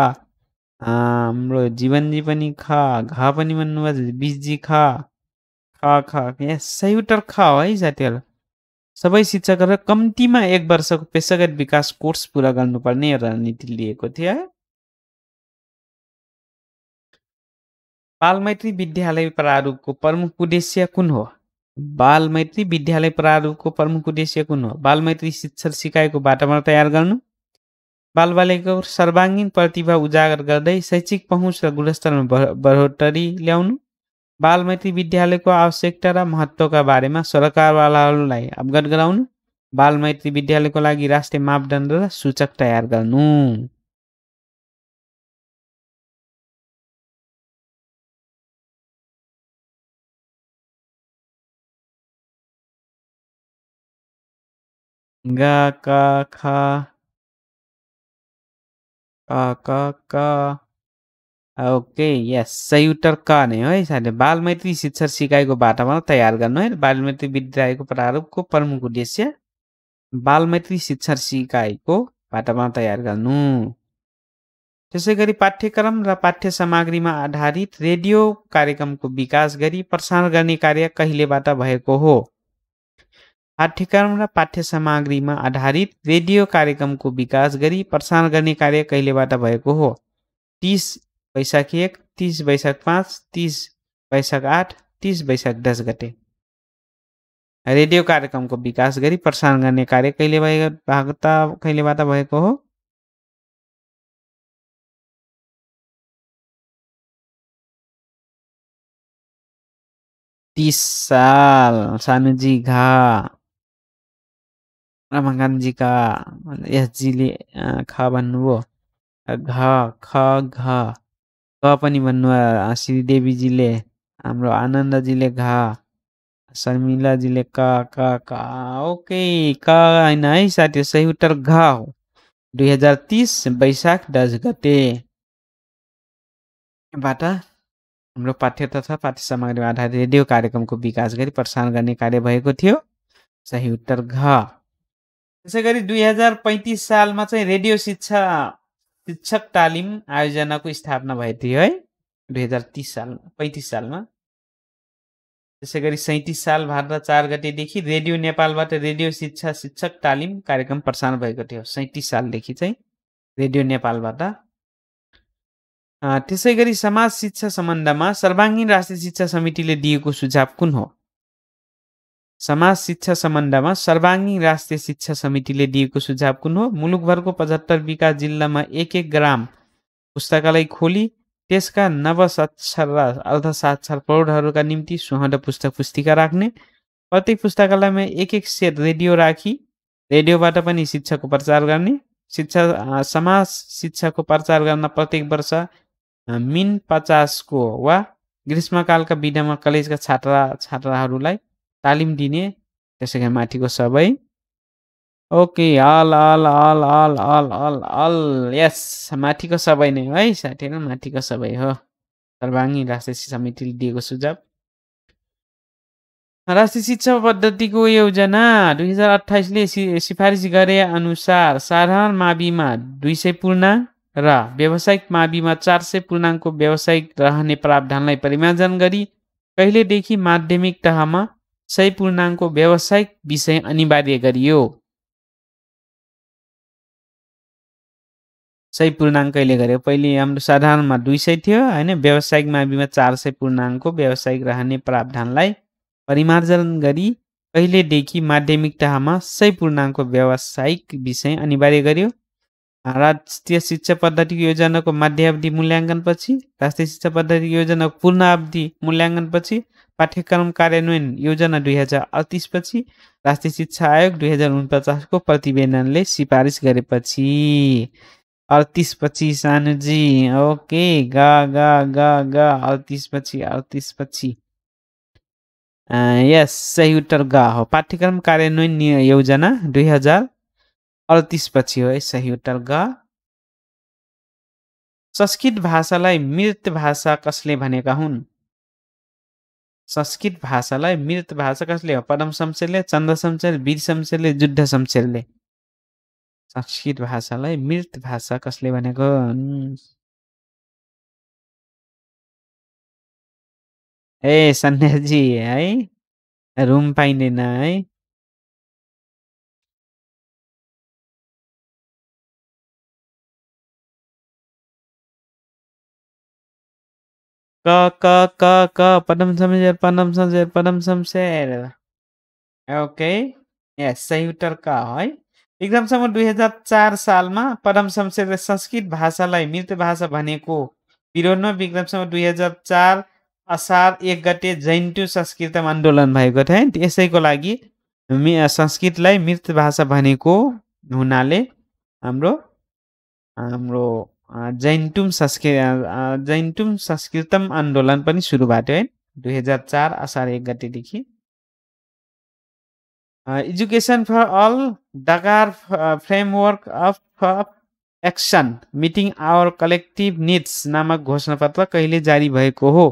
Speaker 1: हाम्रो जीवनजी पनि खा घा पनि भन्नुभएको छ बिसजी खा खा खा यहाँ सही खा है साथीहरू सबै शिक्षकहरू कम्तीमा एक वर्षको पेसागत विकास कोर्स पुरा गर्नुपर्ने
Speaker 2: रणनीति लिएको थियो
Speaker 1: बालमैत्री विद्यालय प्रारूपको प्रमुख उद्देश्य कुन हो बालमैत्री विद्यालय प्रारूपको प्रमुख उद्देश्य कुन हो बालमैत्री शिक्षक सिकाइको वातावरण तयार गर्नु बालबालिकाको सर्वाङ्गीण प्रतिभा उजागर गर्दै शैक्षिक पहुँच र गुणस्तरमा बढोत्तरी ल्याउनु बालमती को आवश्यकता र महत्त्वका बारेमा सरकारवालाहरूलाई अवगत गराउनु बालमैत्री विद्यालय को लगी राष्ट्रीय मापदंड सूचक तैयार कर
Speaker 3: गा का खा
Speaker 1: का, का, का ओके यस संयुक्त क नै हो है साथै बालमैत्री शिक्षा सिकाइको बाटामा तयार गर्नु है बालमैत्री विद्यालयको प्रारूपको प्रमुख उद्देश्य बालमैत्री शिक्षा सिकाइको बाटामा तयार गर्नु त्यसै गरी पाठ्यक्रम र पाठ्य सामग्रीमा आधारित रेडियो कार्यक्रमको विकास गरी प्रसारण गर्ने कार्य कहिलेबाट भएको हो पाठ्यक्रम र पाठ्य सामग्रीमा आधारित रेडियो कार्यक्रमको विकास गरी प्रसारण गर्ने कार्य कहिलेबाट भएको हो तिस बैशाख एक तीस बैशाख पाँच तीस बैशाख आठ तीस बैशाख दस गते रेडियो को विकास करी प्रसारण करने कार्य कहले भागता कहिलेबाट हो
Speaker 2: तीस साल सानुजी घा
Speaker 1: का एसजीले ख भो घ ख घ पनि भन्नुभयो श्रीदेवीजीले हाम्रो आनन्दजीले घा शर्मिलाजीले का का का ओके का होइन है साथी सही उत्तर घा हो दुई हजार तिस वैशाख दस गतेबाट हाम्रो पाठ्य तथा पाठ्य सामग्री आधारित रेडियो कार्यक्रमको विकास गरी प्रसारण गर्ने कार्य भएको थियो सही उत्तर घ त्यसै गरी दुई हजार पैँतिस सालमा चाहिँ रेडियो शिक्षा शिक्षक तालिम आयोजनाको स्थापना भएको थियो है दुई हजार तिस सालमा पैँतिस सालमा त्यसै गरी सैँतिस साल भारत चार गतेदेखि रेडियो नेपालबाट रेडियो शिक्षा शिक्षक तालिम कार्यक्रम प्रसारण भएको थियो सैँतिस सालदेखि चाहिँ रेडियो नेपालबाट त्यसै गरी समाज शिक्षा सम्बन्धमा सर्वाङ्गीण राष्ट्रिय शिक्षा समितिले दिएको सुझाव कुन हो समाज शिक्षा सम्बन्धमा सर्वाङ्गीण राष्ट्रिय शिक्षा समितिले दिएको सुझाव कुन हो मुलुकभरको पचहत्तर विकास जिल्लामा एक एक ग्राम पुस्तकालय खोली त्यसका नवसाक्षर र अर्धसाक्षर प्रौढहरूका निम्ति सुहँदो पुस्तक पुस्तिका राख्ने प्रत्येक पुस्तकालयमा एक एक सेट रेडियो राखी रेडियोबाट पनि शिक्षाको प्रचार गर्ने शिक्षा समाज शिक्षाको प्रचार गर्न प्रत्येक वर्ष मिन पचासको वा ग्रीष्मकालका विधामा कलेजका छात्रा छात्राहरूलाई तालिम दिने त्यसै गरी माथिको सबै ओके हल हल हल हल हल हल हल यस माथिको सबै नै है साथीहरू माथिको सबै हो सर्वाङ्गी राष्ट्रिय समितिले दिएको सुझाव राष्ट्रिय शिक्षा पद्धतिको योजना दुई हजार अठाइसले सि सिफारिस गरे अनुसार साधारण माविमा दुई सय पूर्णाङ र व्यावसायिक माविमा चार सय पूर्णाङ्कको व्यावसायिक रहने प्रावधानलाई परिमार्जन गरी कहिलेदेखि माध्यमिक तहमा सही पूर्णाङ्कको व्यावसायिक
Speaker 2: विषय अनिवार्य गरियो
Speaker 1: सय पूर्णाङ्क कहिले गर्यो पहिले हाम्रो साधारणमा दुई सय थियो होइन व्यावसायिक माविमा चार सय पूर्णाङ्कको व्यावसायिक रहने प्रावधानलाई परिमार्जन गरी कहिलेदेखि माध्यमिक तहमा सय पूर्णाङ्कको व्यावसायिक विषय अनिवार्य गरियो राष्ट्रिय शिक्षा पद्धतिको योजनाको मध्यावधि मूल्याङ्कनपछि राष्ट्रिय शिक्षा पद्धतिको योजनाको पूर्ण अवधि मूल्याङ्कनपछि पाठ्यक्रम कार्यान्वयन योजना दुई हजार अडतिसपछि राष्ट्रिय शिक्षा आयोग दुई हजार उनपचासको प्रतिवेदनले सिफारिस गरेपछि अडतिस पछि सानुजी ओके गा गा गा गा अडतिस पछि अडतिस पछि यस सही उत्तर ग हो पाठ्यक्रम कार्यान्वयन योजना दुई हजार अडतिस पछि हो है सही उत्तर ग संस्कृत भाषालाई मृत भाषा कसले भनेका हुन् संस्कृत भाषालाई मृत भाषा कसले हो पदम शमशेरले चन्द्र शमशेर वीर शमशेरले जुद्ध शमशेरले संस्कृत भाषालाई मृत भाषा
Speaker 2: कसले भनेको
Speaker 3: ए सन्यासजी है रुम पाइँदैन है
Speaker 2: क क
Speaker 1: K, K, Padam Samjer, Padam Samjer, Padam Samjer. Okay. यस सही उत्तर क है इक्जामसम्म दुई हजार चार सालमा पदम शमशेरले संस्कृत भाषालाई मृत भाषा भनेको विरोधमा विक्रमसम्म दुई हजार चार असार एक गते जैन्टु संस्कृत आन्दोलन भएको थियो त्यसैको लागि संस्कृतलाई मृत भाषा भनेको हुनाले हाम्रो हाम्रो जैनटुम संस्कृ जैनटुम संस्कृतम आन्दोलन पनि सुरु भएको थियो है दुई हजार चार असार एक गतेदेखि education for all Dakar framework of action meeting our collective needs नामक घोषणापत्र कहिले जारी भएको हो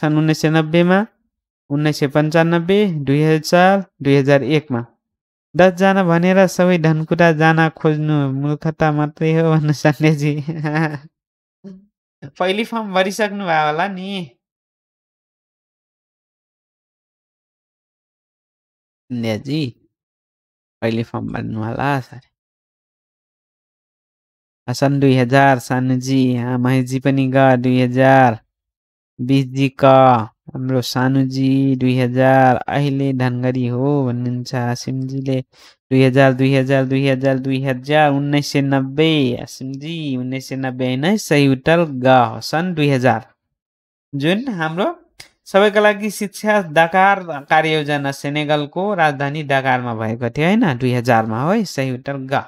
Speaker 1: सन् उन्नाइस सय नब्बेमा उन्नाइस सय पन्चानब्बे दुई हजार चार दुई हजार एकमा डज जान भनेर सबै धनकुटा जान खोज्नु मूर्खता मात्रै हो भन्नु सन्ध्याजी पहिले फर्म भरिसक्नु भयो होला नि
Speaker 3: सन्ध्याजी
Speaker 2: पहिले फर्म भर्नु होला सर सन्
Speaker 1: दुई हजार सानुजी महेशजी पनि ग दुई हजार बिजीका हाम्रो सानुजी दुई हजार अहिले धनगरी हो भन्नुहुन्छ आसिमजीले 2000 2000 2000 सय नब्बे आसिमजी नब्बे उन्नाइस सही उत्तर ग सन् 2000 जुन हाम्रो सबैको लागि शिक्षा डाकार कार्ययोजना सेनेगलको राजधानी डाकारमा भएको थियो होइन दुई हजारमा हो सही उत्तर ग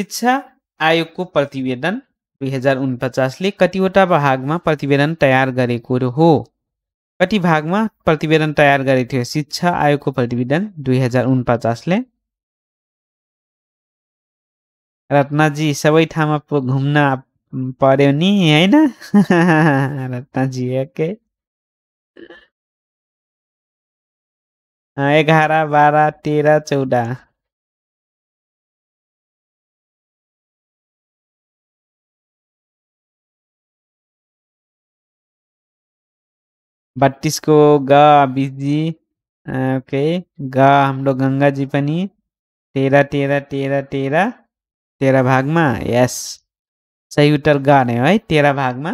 Speaker 1: शिक्षा आयोगको प्रतिवेदन दुई हजार उनपचासले कतिवटा भागमा प्रतिवेदन तयार गरेको हो कति भागमा प्रतिवेदन तयार गरेको थियो शिक्षा आयोगको प्रतिवेदन दुई हजार उनपचासले रत्नाजी सबै ठाउँमा घुम्न पर्यो नि
Speaker 2: होइन रत्नाजी ओके एघार बाह्र तेह्र चौध बत्तिसको ग बिजी
Speaker 1: ओके ग हाम्रो गङ्गाजी पनि तेह्र तेह्र तेह्र तेह्र तेह्र भागमा यस सही उत्तर ग नै हो है तेह्र भागमा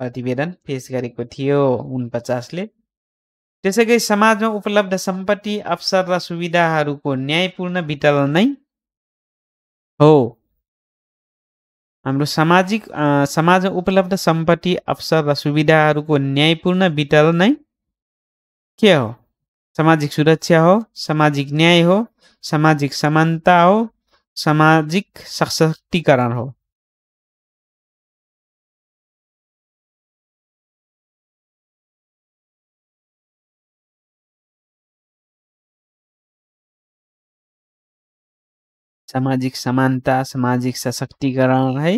Speaker 1: प्रतिवेदन पेस गरेको थियो उनपचासले त्यसै गरी समाजमा उपलब्ध सम्पत्ति अवसर र सुविधाहरूको न्यायपूर्ण वितरण नै हो हम सामजिक सामाजिक में उपलब्ध संपत्ति अवसर र को न्यायपूर्ण वितरण नै के हो सामजिक सुरक्षा हो सामजिक न्याय हो सामजिक समानता हो सामजिक सशक्तिकरण हो सामाजिक समानता सामाजिक सशक्तिकरण है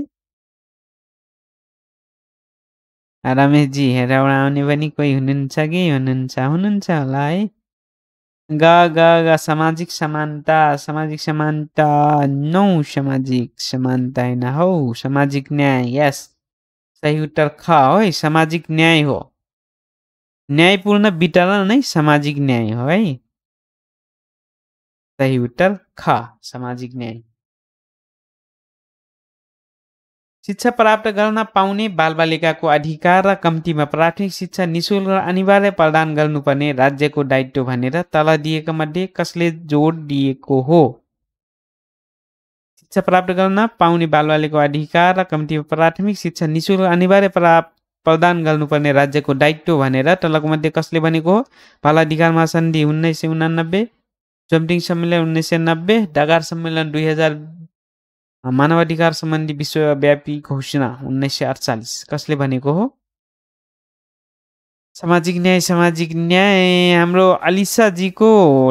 Speaker 1: रमेशजी हेरौँड आउने पनि कोही हुनुहुन्छ कि हुनुहुन्छ हुनुहुन्छ होला है ग ग ग सामाजिक समानता सामाजिक समानता नौ सामाजिक समानता होइन हौ सामाजिक न्याय यस सही उत्तर ख हो है सामाजिक न्याय हो न्यायपूर्ण वितरण नै सामाजिक न्याय हो है सही उत्तर ख सामाजिक न्याय शिक्षा प्राप्त गर्न पाउने बालबालिकाको अधिकार र कम्तीमा प्राथमिक शिक्षा निशुल्क र अनिवार्य प्रदान गर्नुपर्ने राज्यको दायित्व भनेर तल दिएको मध्ये कसले जोड दिएको हो शिक्षा प्राप्त गर्न पाउने बालबालिकाको अधिकार र कम्तीमा प्राथमिक शिक्षा निशुल्क अनिवार्य प्राप्त प्रदान गर्नुपर्ने राज्यको दायित्व भनेर तलको मध्ये कसले भनेको हो बाल अधिकार महासन्धि उन्नाइस सय उनानब्बे चम्टिङ सम्मेलन उन्नाइस सय नब्बे डगार सम्मेलन दुई हजार मानवाधिकार सम्बन्धी विश्वव्यापी घोषणा उन्नाइस सय अडचालिस कसले भनेको हो सामाजिक न्याय सामाजिक न्याय हाम्रो अलिसाजीको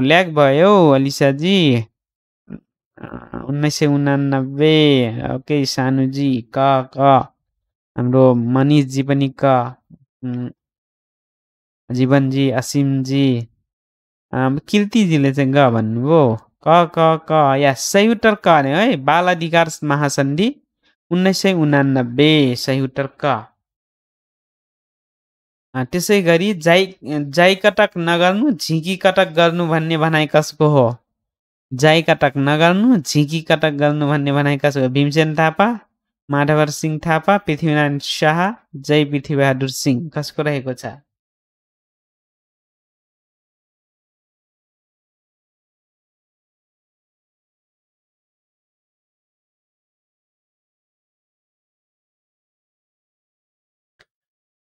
Speaker 1: ल्याग भयो अलिसाजी उन्नाइस सय उनानब्बे ओके सानुजी क क हाम्रो मनिषजी पनि क जीवनजी असीमजी किर्तिजीले चाहिँ ग भन्नुभयो क क क या सही उत्तर क अरे है बाल अधिकार महासन्धि उन्नाइस सय उनानब्बे सही उत्तर क त्यसै गरी जाइ कटक नगर्नु झिकी कटक गर्नु भन्ने भनाइ कसको हो कटक नगर्नु झिकी कटक गर्नु भन्ने भनाइ कसको भीमसेन थापा माधवर सिंह थापा पृथ्वीनारायण शाह जय पृथ्वीबहादुर सिंह कसको रहेको छ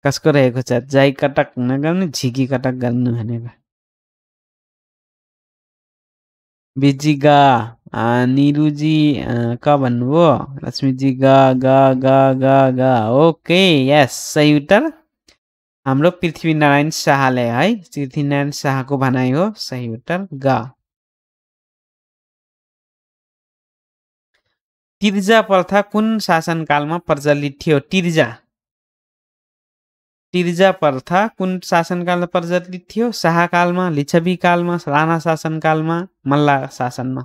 Speaker 2: कसको रहेको छ जाई कटक नगर्ने झिकी कटक गर्नु भनेको बिजी ग निरुजी
Speaker 1: क भन्नुभयो लक्ष्मीजी ग ग ग ग ग ओके यस सही उत्तर हाम्रो पृथ्वीनारायण शाहले है पृथ्वीनारायण शाहको भनाइ हो सही उत्तर ग तिर्जा प्रथा कुन शासनकालमा प्रचलित थियो तिर्जा तिर्जा प्रथा कुन शासनकालमा प्रचलित थियो शाहकालमा लिच्छवी में राणा शासनकालमा मल्ला में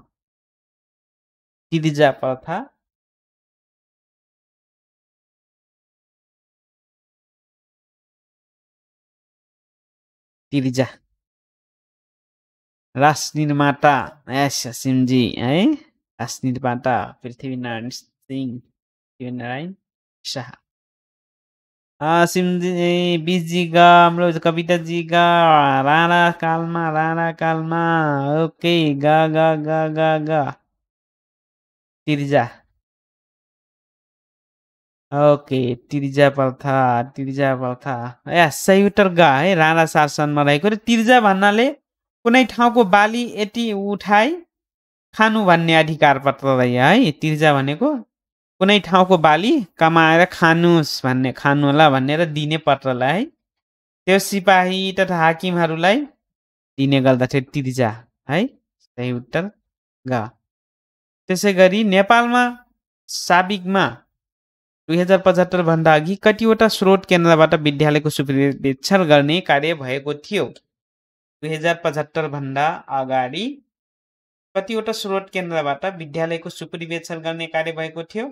Speaker 2: तिर्जा प्रथा तिर्जा रास निर्माता एस सिमजी हई रास
Speaker 1: निर्माता पृथ्वीनारायण सिंह पृथ्वीनारायण शाह आसिम बिजी ग हाम्रो कविता जी ग राणा कालमा राणा कालमा ओके ग ग ग ग ग तिर्जा ओके तिर्जा प्रथा तिर्जा प्रथा या सयुटर ग है राणा शासनमा रहेको र तिर्जा भन्नाले कुनै ठाउँको बाली यति उठाई खानु भन्ने अधिकार पत्र रह्यो है तिर्जा भनेको कुनै ठाउँको बाली कमाएर खानुस् भन्ने खानु होला भनेर दिने पत्रलाई है त्यो सिपाही तथा हाकिमहरूलाई दिने गर्दथे तिर्जा है सही उत्तर ग त्यसै गरी नेपालमा साबिकमा दुई हजार पचहत्तरभन्दा अघि कतिवटा स्रोत केन्द्रबाट विद्यालयको सुपरिवेक्षण गर्ने कार्य भएको थियो दुई हजार पचहत्तरभन्दा अगाडि कतिवटा स्रोत केन्द्रबाट विद्यालयको सुपरिवेक्षण गर्ने कार्य भएको थियो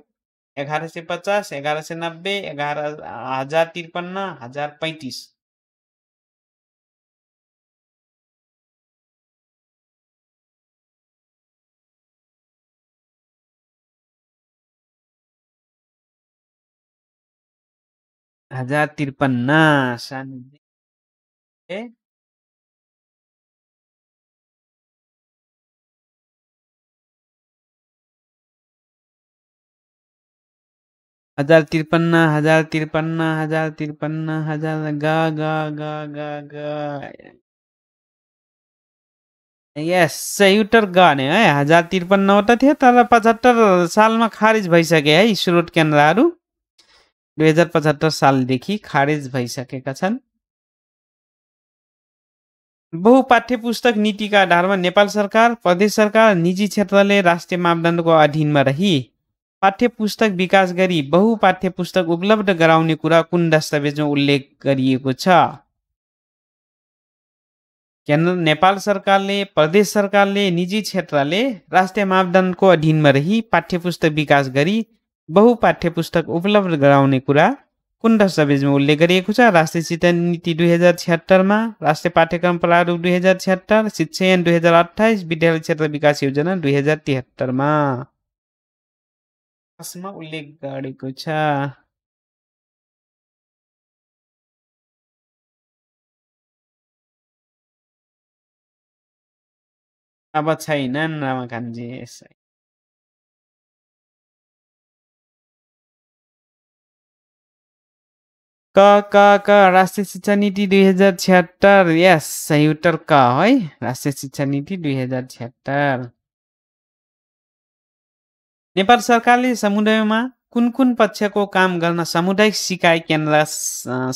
Speaker 1: ग्यारह पचास एगारशे नब्बे एगार हजार तिरपन्न हजार पैतीस
Speaker 3: हजार तिरपन्नास आणि
Speaker 2: हजार त्रिपन्न हजार त्रिपन्न
Speaker 1: हजार त्रिपन्न हजार ग ग ग ग ग यस युटर गर्ने है हजार त्रिपन्नवटा थियो तर पचहत्तर सालमा खारिज भइसके है स्रोत केन्द्रहरू दुई हजार पचहत्तर सालदेखि खारेज भइसकेका छन् बहुपाठ्य पुस्तक नीतिका आधारमा नेपाल सरकार प्रदेश सरकार निजी क्षेत्रले राष्ट्रिय मापदण्डको अधीनमा रही पाठ्य पुस्तक विकास गरी बहु पाठ्य पुस्तक उपलब्ध गराउने कुरा कुन दस्तावेजमा उल्लेख गरिएको छ केन्द्र नेपाल सरकारले प्रदेश सरकारले निजी क्षेत्रले राष्ट्रिय मापदण्डको अधीनमा रही पाठ्य पुस्तक विकास गरी बहु पाठ्य पुस्तक उपलब्ध गराउने कुरा कुन दस्तावेजमा उल्लेख गरिएको छ राष्ट्रिय शिक्षा नीति दुई हजार छिहत्तरमा राष्ट्रिय पाठ्यक्रम प्रारूप दुई हजार छिहत्तर शिक्षा दुई हजार अठाइस विद्यालय क्षेत्र विकास योजना दुई हजार तिहत्तरमा ખાસમાં ઉલ્લેખ गरेको छ
Speaker 3: अब छैनन् रमाकान्तजी यसै
Speaker 1: क क क राष्ट्रिय शिक्षा नीति दुई हजार छ्यात्तर यस सही उत्तर क है राष्ट्रिय शिक्षा नीति दुई हजार छ्यात्तर नेपाल सरकारले समुदायमा कुन कुन पक्षको काम गर्न सामुदायिक सिकाइ केन्द्र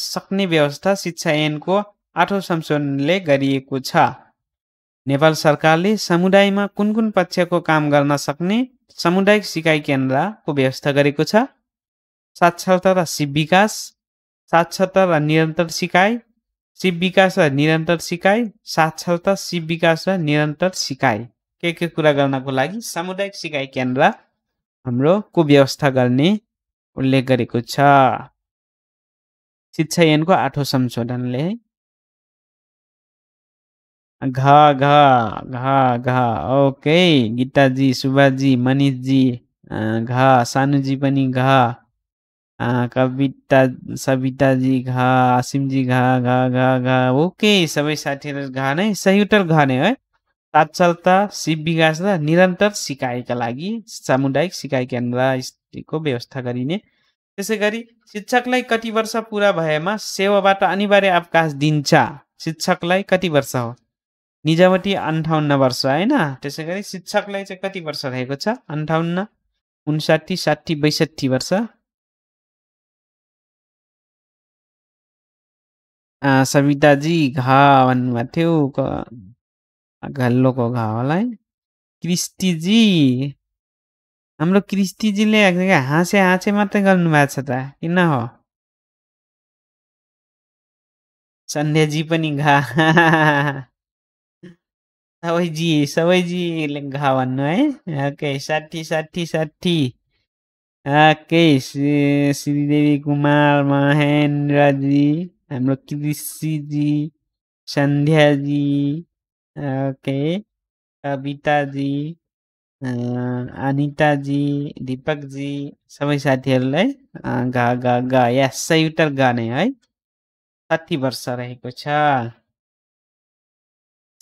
Speaker 1: सक्ने व्यवस्था शिक्षा ऐनको आठौँ संशोधनले गरिएको छ नेपाल सरकारले समुदायमा कुन कुन पक्षको काम गर्न सक्ने सामुदायिक सिकाइ केन्द्रको व्यवस्था गरेको छ साक्षरता र शिव विकास साक्षरता र निरन्तर सिकाइ शिव विकास र निरन्तर सिकाइ साक्षरता शिव विकास र निरन्तर सिकाइ के के कुरा गर्नको लागि सामुदायिक सिकाइ केन्द्र हम को व्यवस्था करने उल्लेख शिक्षा छ को ऐनको संशोधन ले घा घा घा घा ओके गीताजी सुभाजी मनीष मनिषजी घ सानुजी पनि घ कविता सविताजी आसिम जी घा घा घा घा ओके सब साथी घा नहीं सही उत्तर घा नहीं है साक्षरता शिव विकास र निरन्तर सिकाइका लागि सामुदायिक सिकाइ केन्द्रको व्यवस्था गरिने त्यसै गरी शिक्षकलाई कति वर्ष पुरा भएमा सेवाबाट अनिवार्य अवकाश दिन्छ शिक्षकलाई कति वर्ष हो निजामती अन्ठाउन्न वर्ष होइन त्यसै गरी शिक्षकलाई चाहिँ कति वर्ष रहेको छ अन्ठाउन्न उन्साठी साठी बैसठी वर्ष
Speaker 2: सविताजी घ भन्नुभएको
Speaker 1: थियो घल्लोको ఒక కావాలా क्रिस्टीजी हाम्रो क्रिस्टीजीले हाँसे हाँसे मात्रै भएको छ त किन हो
Speaker 2: सन्ध्याजी पनि घा
Speaker 1: सबैजी सबैजीले घा भन्नु है ओके साठी साठी साठी ओके श्रीदेवी कुमार महेन्द्रजी हाम्रो कृषिजी सन्ध्याजी ओके। कविता जी, अनिता जी, दीपक जी सबै साथीहरूलाई "गा गा गा" या सयुटर गाने है। ६० वर्ष रहेको छ।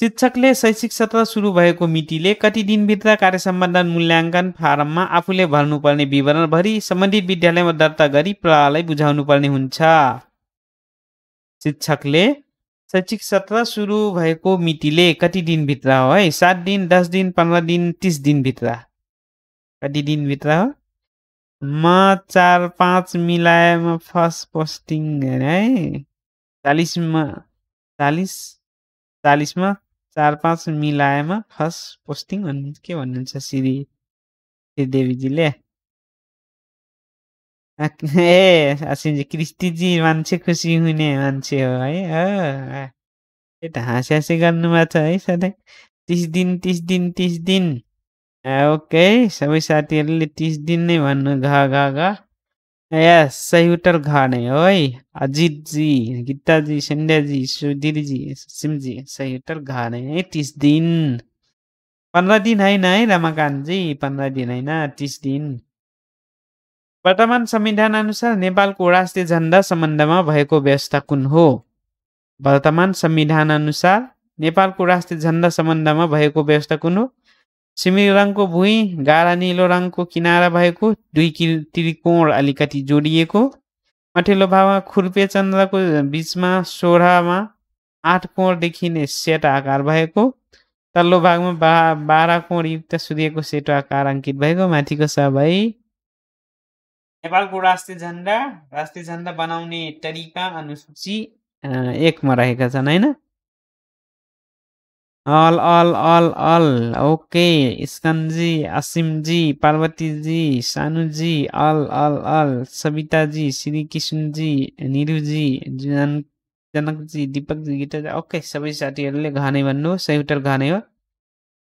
Speaker 1: शिक्षकले शैक्षिक सत्र सुरु भएको मितिले कति दिनभित्र कार्य सम्बन्धन मूल्याङ्कन फारममा आफूले भर्नुपर्ने विवरणभरि सम्बन्धित विद्यालयमा दर्ता गरी बुझाउनु पर्ने हुन्छ। शिक्षकले शैक्षिक सत्र सुरु भएको मितिले कति दिनभित्र हो है सात दिन दस दिन पन्ध्र दिन तिस दिनभित्र कति दिनभित्र हो म चार पाँच मिलाएमा फर्स्ट पोस्टिङ है चालिसमा चालिस चालिसमा चार पाँच मिलाएमा फर्स्ट पोस्टिङ भन्नु के भन्नुहुन्छ श्री श्रीदेवीजीले ए क्रिस्टी कृष्णजी मान्छे खुसी हुने मान्छे हो है ए त हाँसी हाँसी गर्नुभएको छ है सधैँ तिस दिन तिस दिन तिस दिन ओके सबै साथीहरूले तिस दिन नै भन्नु घ घ घ यस सही घ नै हो है अजितजी गीताजी सन्ध्याजी सुधीरजी सिमजी सही उत्तर घ नै है तिस दिन पन्ध्र दिन होइन है रमाकान्तजी पन्ध्र दिन होइन तिस दिन वर्तमान संविधान अनुसार नेपालको राष्ट्रिय झन्डा सम्बन्धमा भएको व्यवस्था कुन हो वर्तमान संविधान अनुसार नेपालको राष्ट्रिय झन्डा सम्बन्धमा भएको व्यवस्था कुन हो सिमिली रङको भुइँ गाडा निलो रङको किनारा भएको दुई कि त्रिकोण अलिकति जोडिएको मठेलो भावमा खुर्पे चन्द्रको बिचमा सोह्रमा आठ कोण देखिने सेट आकार भएको तल्लो भागमा बा कोण युक्त सूर्यको सेट आकार अङ्कित भएको माथिको सबै नेपालको राष्ट्रिय झन्डा राष्ट्रिय झन्डा बनाउने तरिका अनुसूची एकमा रहेका छन् होइन all all all all okay स्कनजी Asimji Parvatiji Sanuji all all all Savitaji Shri Kishanji Niruji Janak Janakji Dipakji Gitaji okay सबै साथीहरूले घानै भन्नु सही उत्तर घाने हो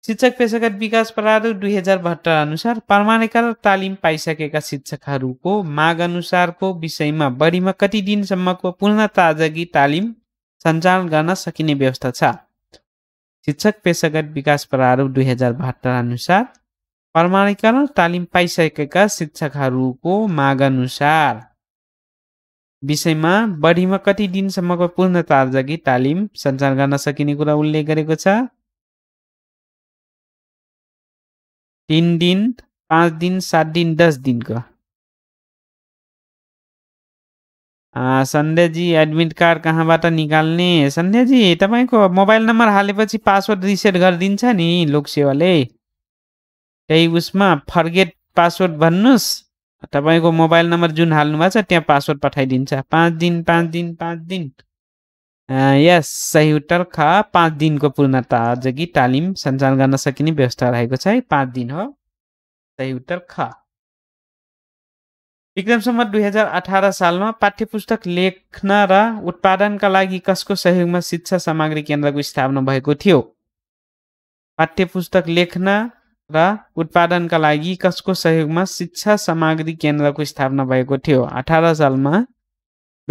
Speaker 1: शिक्षक पेसागत विकास प्रारूप दुई हजार बहत्तर अनुसार प्रमाणीकरण तालिम पाइसकेका शिक्षकहरूको माग अनुसारको विषयमा बढीमा कति दिनसम्मको पूर्ण ताजगी तालिम सञ्चालन गर्न सकिने व्यवस्था छ शिक्षक पेसागत विकास प्रारूप दुई हजार बहत्तर अनुसार प्रमाणीकरण तालिम पाइसकेका शिक्षकहरूको माग अनुसार विषयमा बढीमा कति दिनसम्मको पूर्ण ताजगी तालिम सञ्चालन गर्न सकिने कुरा उल्लेख गरेको छ तिन दिन पाँच दिन सात दिन दस दिनको सन्ध्याजी एडमिट कार्ड कहाँबाट निकाल्ने सन्ध्याजी तपाईँको मोबाइल नम्बर हालेपछि पासवर्ड रिसेट गरिदिन्छ नि लोकसेवाले त्यही उसमा फर्गेट पासवर्ड भन्नुहोस् तपाईँको मोबाइल नम्बर जुन हाल्नु छ त्यहाँ पासवर्ड पठाइदिन्छ पाँच दिन पाँच दिन पाँच दिन यस सही उत्तर ख पाँच दिनको पूर्णता कि तालिम सञ्चालन गर्न सकिने व्यवस्था रहेको छ है पाँच दिन हो सही उत्तर ख सम्म दुई हजार अठार सालमा पाठ्य पुस्तक लेख्न र उत्पादनका लागि कसको सहयोगमा शिक्षा सामग्री केन्द्रको स्थापना भएको थियो पाठ्य पुस्तक लेख्न र उत्पादनका लागि कसको सहयोगमा शिक्षा सामग्री केन्द्रको स्थापना भएको थियो अठार सालमा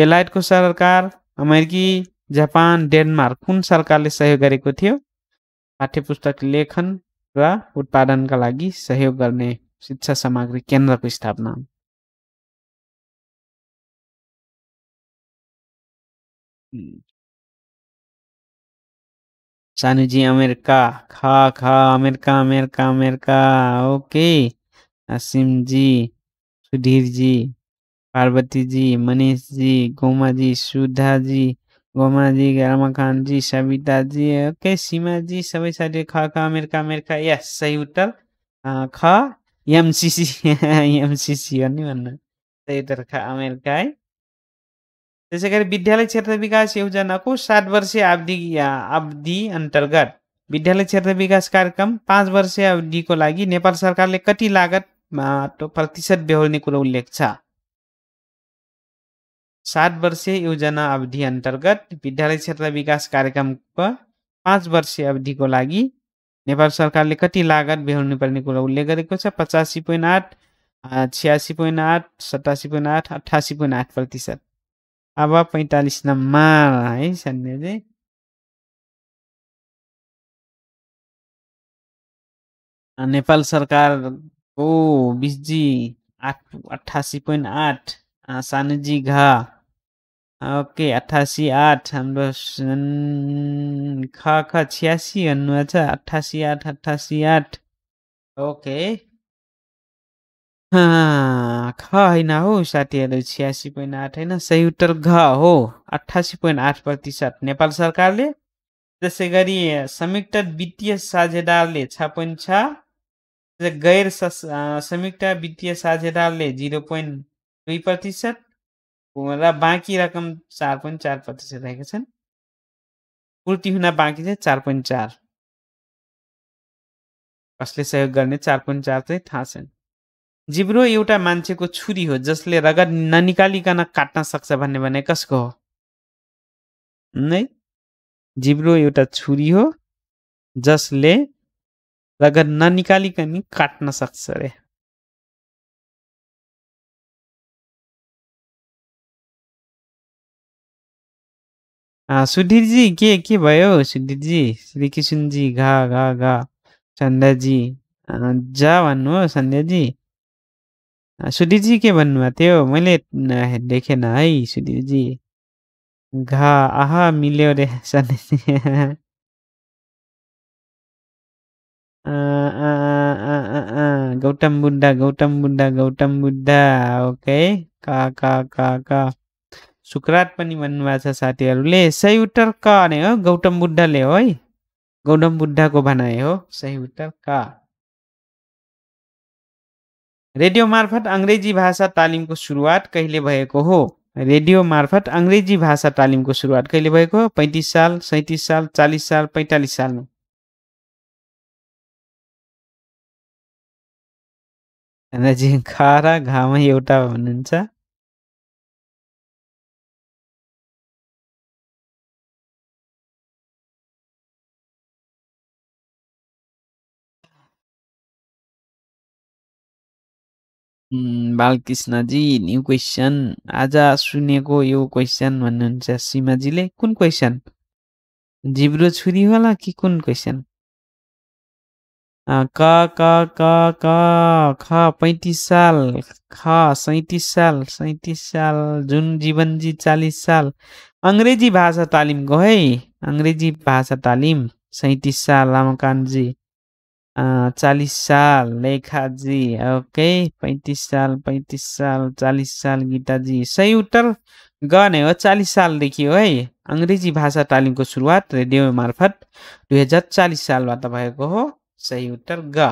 Speaker 1: बेलायतको सरकार अमेरिकी जापान डेनमार्क कुन ने सहयोग थी पाठ्यपुस्तक लेखन र का लगी सहयोग करने
Speaker 2: शिक्षा सामग्री केन्द्र को स्थापना
Speaker 1: जी अमेरिका खा खा America America America okay Asim ji Sudhir ji Parvati ji Manish ji Goma ji Sudha ji Goma ji गरमा खान जी सविता जी ओके सीमा जी सबै साथी ख ख मेर्का मेर्का यस सही उत्तर ख एम सी सी नहीं भन्नु सही उत्तर ख अमेरिका है त्यसै गरी विद्यालय क्षेत्र विकास योजना को सात वर्षीय अवधि अवधि अंतर्गत विद्यालय क्षेत्र विकास कार्यक्रम पाँच वर्षीय को लागि नेपाल सरकार ने कति लागत तो प्रतिशत बेहोर्ने कुरो उल्लेख छ सात वर्षीय योजना अवधि अन्तर्गत विद्यालय क्षेत्र विकास कार्यक्रमको पाँच वर्षीय अवधिको लागि नेपाल सरकारले कति लागत बेहोर्नु पर्ने कुरा उल्लेख गरेको छ पचासी पोइन्ट आठ छ्यासी पोइन्ट आठ सतासी पोइन्ट आठ अठासी पोइन्ट आठ प्रतिशत अब पैँतालिस नम्बर है सन्ध्याजी
Speaker 2: नेपाल सरकारको
Speaker 1: बिजी आठ अठासी पोइन्ट आठ सानजी घा ओके अठासी आठ हाम्रो ख ख छ्यासी भन्नुभएछ अठासी आठ अठासी आठ ओके ख होइन हो साथीहरू छ्यासी पोइन्ट आठ होइन सही उत्तर घ हो अठासी पोइन्ट आठ प्रतिशत नेपाल सरकारले त्यसै गरी संयुक्त वित्तीय साझेदारले छ पोइन्ट छ गैर संयुक्त वित्तीय साझेदारले जिरो पोइन्ट दुई प्रतिशत र बाँकी रकम चार पोइन्ट चार प्रतिशत रहेका छन् पूर्ति हुन बाँकी चाहिँ चार पोइन्ट चार कसले सहयोग गर्ने चार पोइन्ट चार चाहिँ थाहा छैन जिब्रो एउटा मान्छेको छुरी हो जसले रगत ननिकालिकन काट्न सक्छ भन्ने भने कसको हो
Speaker 2: नै जिब्रो एउटा छुरी हो जसले रगत ननिकालिकन काट्न सक्छ अरे
Speaker 1: सुधीर जी के के भयो सुधीर जी श्री किशन जी घा घा घा संध्या जी जा भन्नु संध्या जी सुधीर जी के भन्नुभएको थियो मैले देखेन है सुधीर जी घा आह मिल्यो रे संध्या जी गौतम बुद्ध गौतम बुद्ध गौतम बुद्ध ओके का का का का सुकरात पनि भन्नुभएको छ साथीहरूले सही उत्तर क नै हो गौतम बुद्धले हो है गौतम बुद्धको भनाइ हो सही उत्तर क रेडियो मार्फत अङ्ग्रेजी भाषा तालिमको सुरुवात कहिले भएको हो रेडियो मार्फत अङ्ग्रेजी भाषा तालिमको सुरुवात कहिले भएको हो पैँतिस साल सैँतिस साल चालिस साल पैँतालिस
Speaker 2: सालमा
Speaker 3: खानाजी घामै एउटा भन्नुहुन्छ
Speaker 1: बालकृष्णजी न्यू क्वेसन आज सुनेको यो क्वेसन भन्नुहुन्छ सीमाजीले कुन क्वेसन जिब्रो छुरी होला कि कुन क्वेसन क क क क ख पैँतिस साल ख सैतिस साल सैतिस साल जुन जीवनजी चालिस साल अङ्ग्रेजी भाषा तालिम है अङ्ग्रेजी भाषा तालिम सैतिस साल जी चालिस साल लेखाजी ओके पैँतिस साल पैँतिस साल चालिस साल गीताजी सही उत्तर नै हो चालिस सालदेखि हो है अङ्ग्रेजी भाषा तालिमको सुरुवात रेडियो मार्फत दुई हजार चालिस सालबाट भएको हो सही उत्तर ग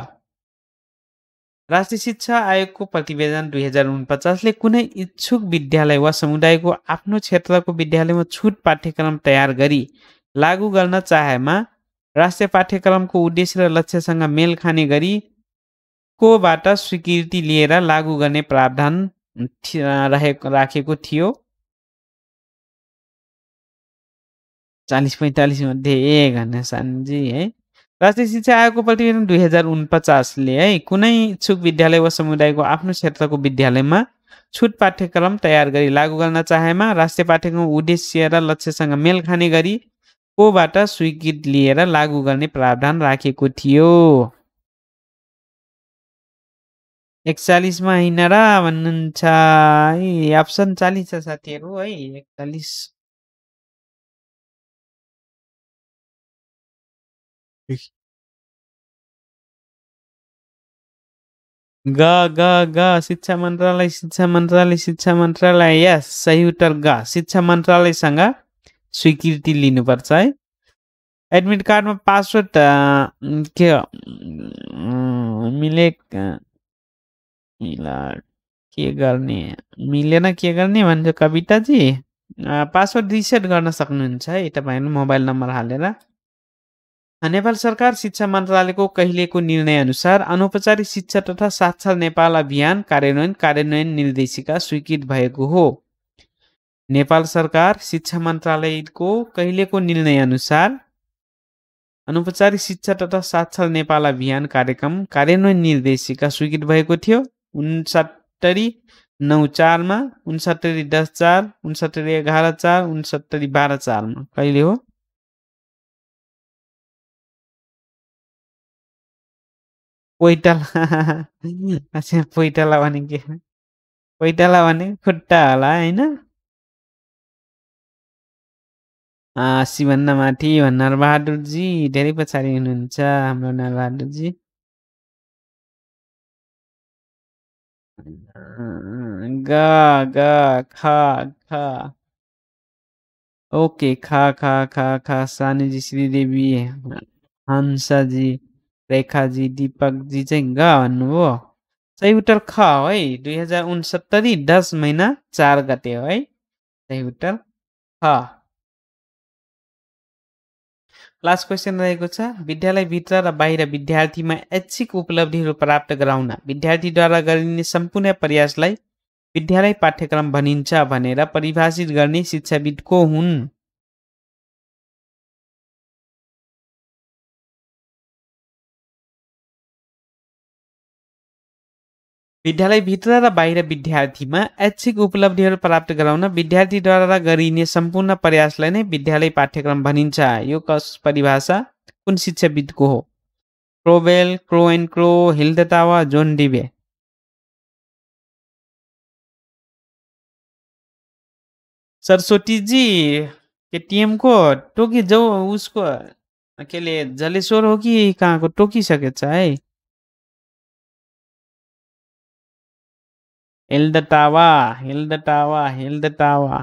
Speaker 1: राष्ट्रिय शिक्षा आयोगको प्रतिवेदन दुई हजार उनपचासले कुनै इच्छुक विद्यालय वा समुदायको आफ्नो क्षेत्रको विद्यालयमा छुट पाठ्यक्रम तयार गरी लागू गर्न चाहेमा राष्ट्रिय पाठ्यक्रमको उद्देश्य र लक्ष्यसँग मेल खाने गरी कोबाट स्वीकृति लिएर लागू गर्ने प्रावधान रहेको राखेको थियो चालिस पैँतालिसमध्ये मध्ये ए घनश्यामजी है राष्ट्रिय शिक्षा आयोगको प्रतिवेदन दुई हजार उनपचासले है कुनै इच्छुक विद्यालय वा समुदायको आफ्नो क्षेत्रको विद्यालयमा छुट पाठ्यक्रम तयार गरी लागू गर्न चाहेमा राष्ट्रिय पाठ्यक्रम उद्देश्य र लक्ष्यसँग मेल खाने गरी कोबाट स्वीकृत लिएर लागू गर्ने प्रावधान राखेको थियो एकचालिसमा होइन र भन्नुहुन्छ है अप्सन चालिस छ साथीहरू है
Speaker 2: एकचालिस ग
Speaker 1: ग ग शिक्षा मन्त्रालय शिक्षा मन्त्रालय शिक्षा मन्त्रालय यस सही उत्तर ग शिक्षा मन्त्रालयसँग स्वीकृति लिनुपर्छ है एडमिट कार्डमा पासवर्ड के मिले के गर्ने मिलेन के गर्ने भन्छ कविताजी पासवर्ड रिसेट गर्न सक्नुहुन्छ है तपाईँहरू मोबाइल नम्बर हालेर नेपाल सरकार शिक्षा मन्त्रालयको कहिलेको निर्णयअनुसार अनौपचारिक शिक्षा तथा साक्षर नेपाल अभियान कार्यान्वयन कार्यान्वयन निर्देशिका स्वीकृत भएको हो नेपाल सरकार शिक्षा मन्त्रालयको कहिलेको निर्णयअनुसार अनौपचारिक शिक्षा तथा साक्षर नेपाल अभियान कार्यक्रम कार्यान्वयन निर्देशिका स्वीकृत भएको थियो उन्सत्तरी नौ चारमा उन्सत्तरी दस चार उन्सत्तरी एघार चार उन्सत्तरी बाह्र चारमा कहिले हो
Speaker 2: पैताला अच्छा भने के पैताला भने खुट्टा होला होइन सिभन्दा माथि बहादुरजी धेरै पछाडि हुनुहुन्छ हाम्रो नरबहादुरजी
Speaker 1: ग ग ख ख ओके ख ख ख ख सानीजी श्रीदेवी हंसाजी रेखाजी दिपकजी चाहिँ ग भन्नुभयो सही उत्तर ख है दुई हजार उन्सत्तरी दस महिना चार गते हो है सही उत्तर ख लास्ट क्वेसन रहेको छ विद्यालयभित्र र बाहिर विद्यार्थीमा ऐच्छिक उपलब्धिहरू प्राप्त गराउन विद्यार्थीद्वारा गरिने सम्पूर्ण प्रयासलाई विद्यालय पाठ्यक्रम भनिन्छ भनेर परिभाषित गर्ने शिक्षाविद को हुन् विद्यालयभित्र र बाहिर विद्यार्थीमा ऐच्छिक उपलब्धिहरू प्राप्त गराउन विद्यार्थीद्वारा गरिने सम्पूर्ण प्रयासलाई नै विद्यालय पाठ्यक्रम भनिन्छ यो कस परिभाषा कुन शिक्षाविदको हो क्रोबेल क्रो एन्ड क्रो वा जोन डिबे सरस्वतीजी केटिएमको टोकी जो उसको के अरे जलेश्वर हो कि कहाँको टोकिसकेछ है எழுதட்டாவா எழுதட்டாவா எழுதட்டாவா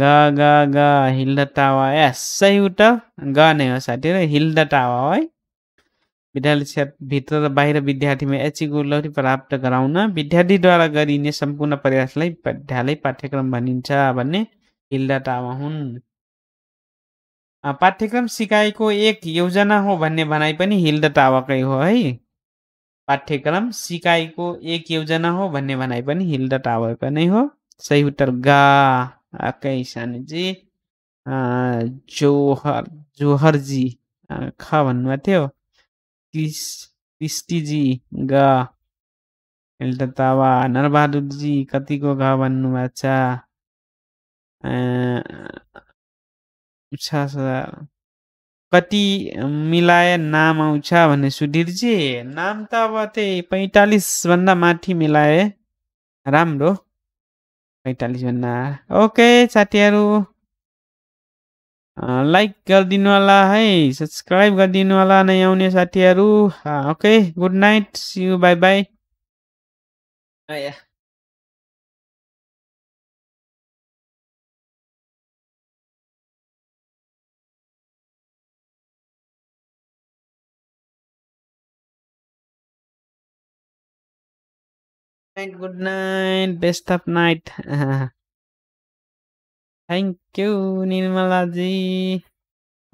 Speaker 1: ग गा गा हिल द यस सही उत्तर ग नै हो साथीहरू हिल द है विद्यालयभित्र र बाहिर विद्यार्थीमा एचिक उपलब्धि प्राप्त गराउन विद्यार्थीद्वारा गरिने सम्पूर्ण प्रयासलाई विद्यालय पाठ्यक्रम भनिन्छ भन्ने हिल द टावा हुन् पाठ्यक्रम सिकाएको एक योजना हो भन्ने भनाइ पनि हिल हो है पाठ्यक्रम सिकाइको एक योजना हो भन्ने भनाइ पनि हिल्ड टावरको नै हो सही उत्तर गा आकै जोहर जोहरजी ख भन्नुभएको थियो क्रिस क्रिस्टीजी ग हिल्ड तावा नरबहादुरजी कतिको घ भन्नुभएको छ कति मिलाए नाम आउँछ भने सुधीरजी नाम त अब त्यही पैँतालिसभन्दा माथि मिलाए राम्रो पैँतालिसभन्दा ओके साथीहरू लाइक गरिदिनु होला है सब्सक्राइब गरिदिनु होला नै आउने साथीहरू okay good night see you
Speaker 2: bye bye night, good night, best of night. Thank you Nirmalaji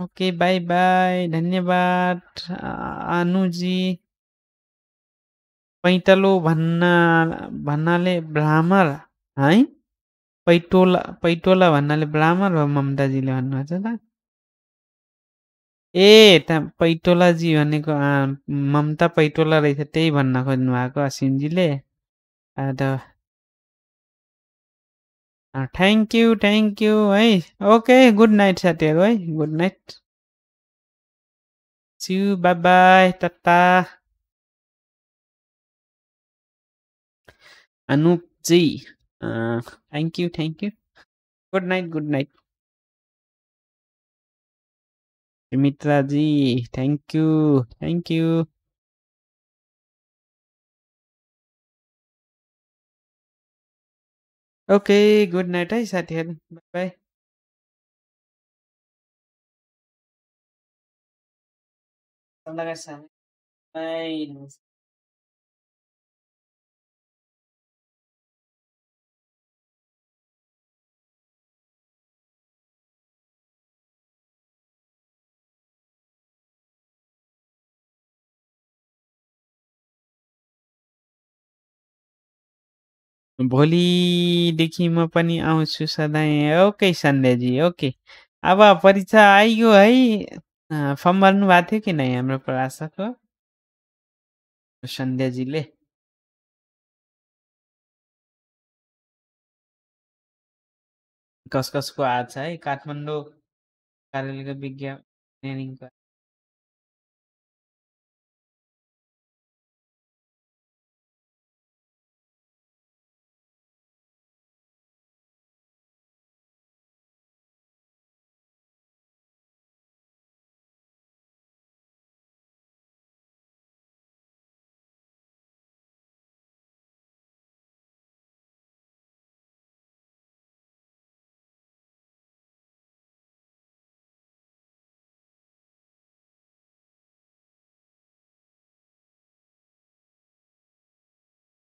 Speaker 2: okay bye
Speaker 1: bye धन्यवाद अनुजी पैँतलो भन्ना भन्नाले भ्रामर है पैटोला पैटोला भन्नाले भ्रामर हो ममताजीले भन्नुभएको छ त ए त्यहाँ पैटोलाजी भनेको ममता पैटोला रहेछ त्यही भन्न खोज्नु भएको असिमजीले And uh,
Speaker 2: uh, thank you, thank you. Hey, okay, good night, Satyal. Hey, good night. See you. Bye bye. Tata.
Speaker 3: Anup Ji. Uh, thank you, thank you. Good night, good night. Mitra Ji, thank you, thank you. Okay, good night. I sat here. Bye bye. I'm
Speaker 1: भोलिदेखि म पनि आउँछु सधैँ okay सन्ध्याजी okay अब परीक्षा आइगयो है form भर्नु भएको थियो कि नै हाम्रो प्रशासको सन्ध्याजीले
Speaker 3: कस कसको आज है काठमाडौँ कार्यालयको विज्ञापन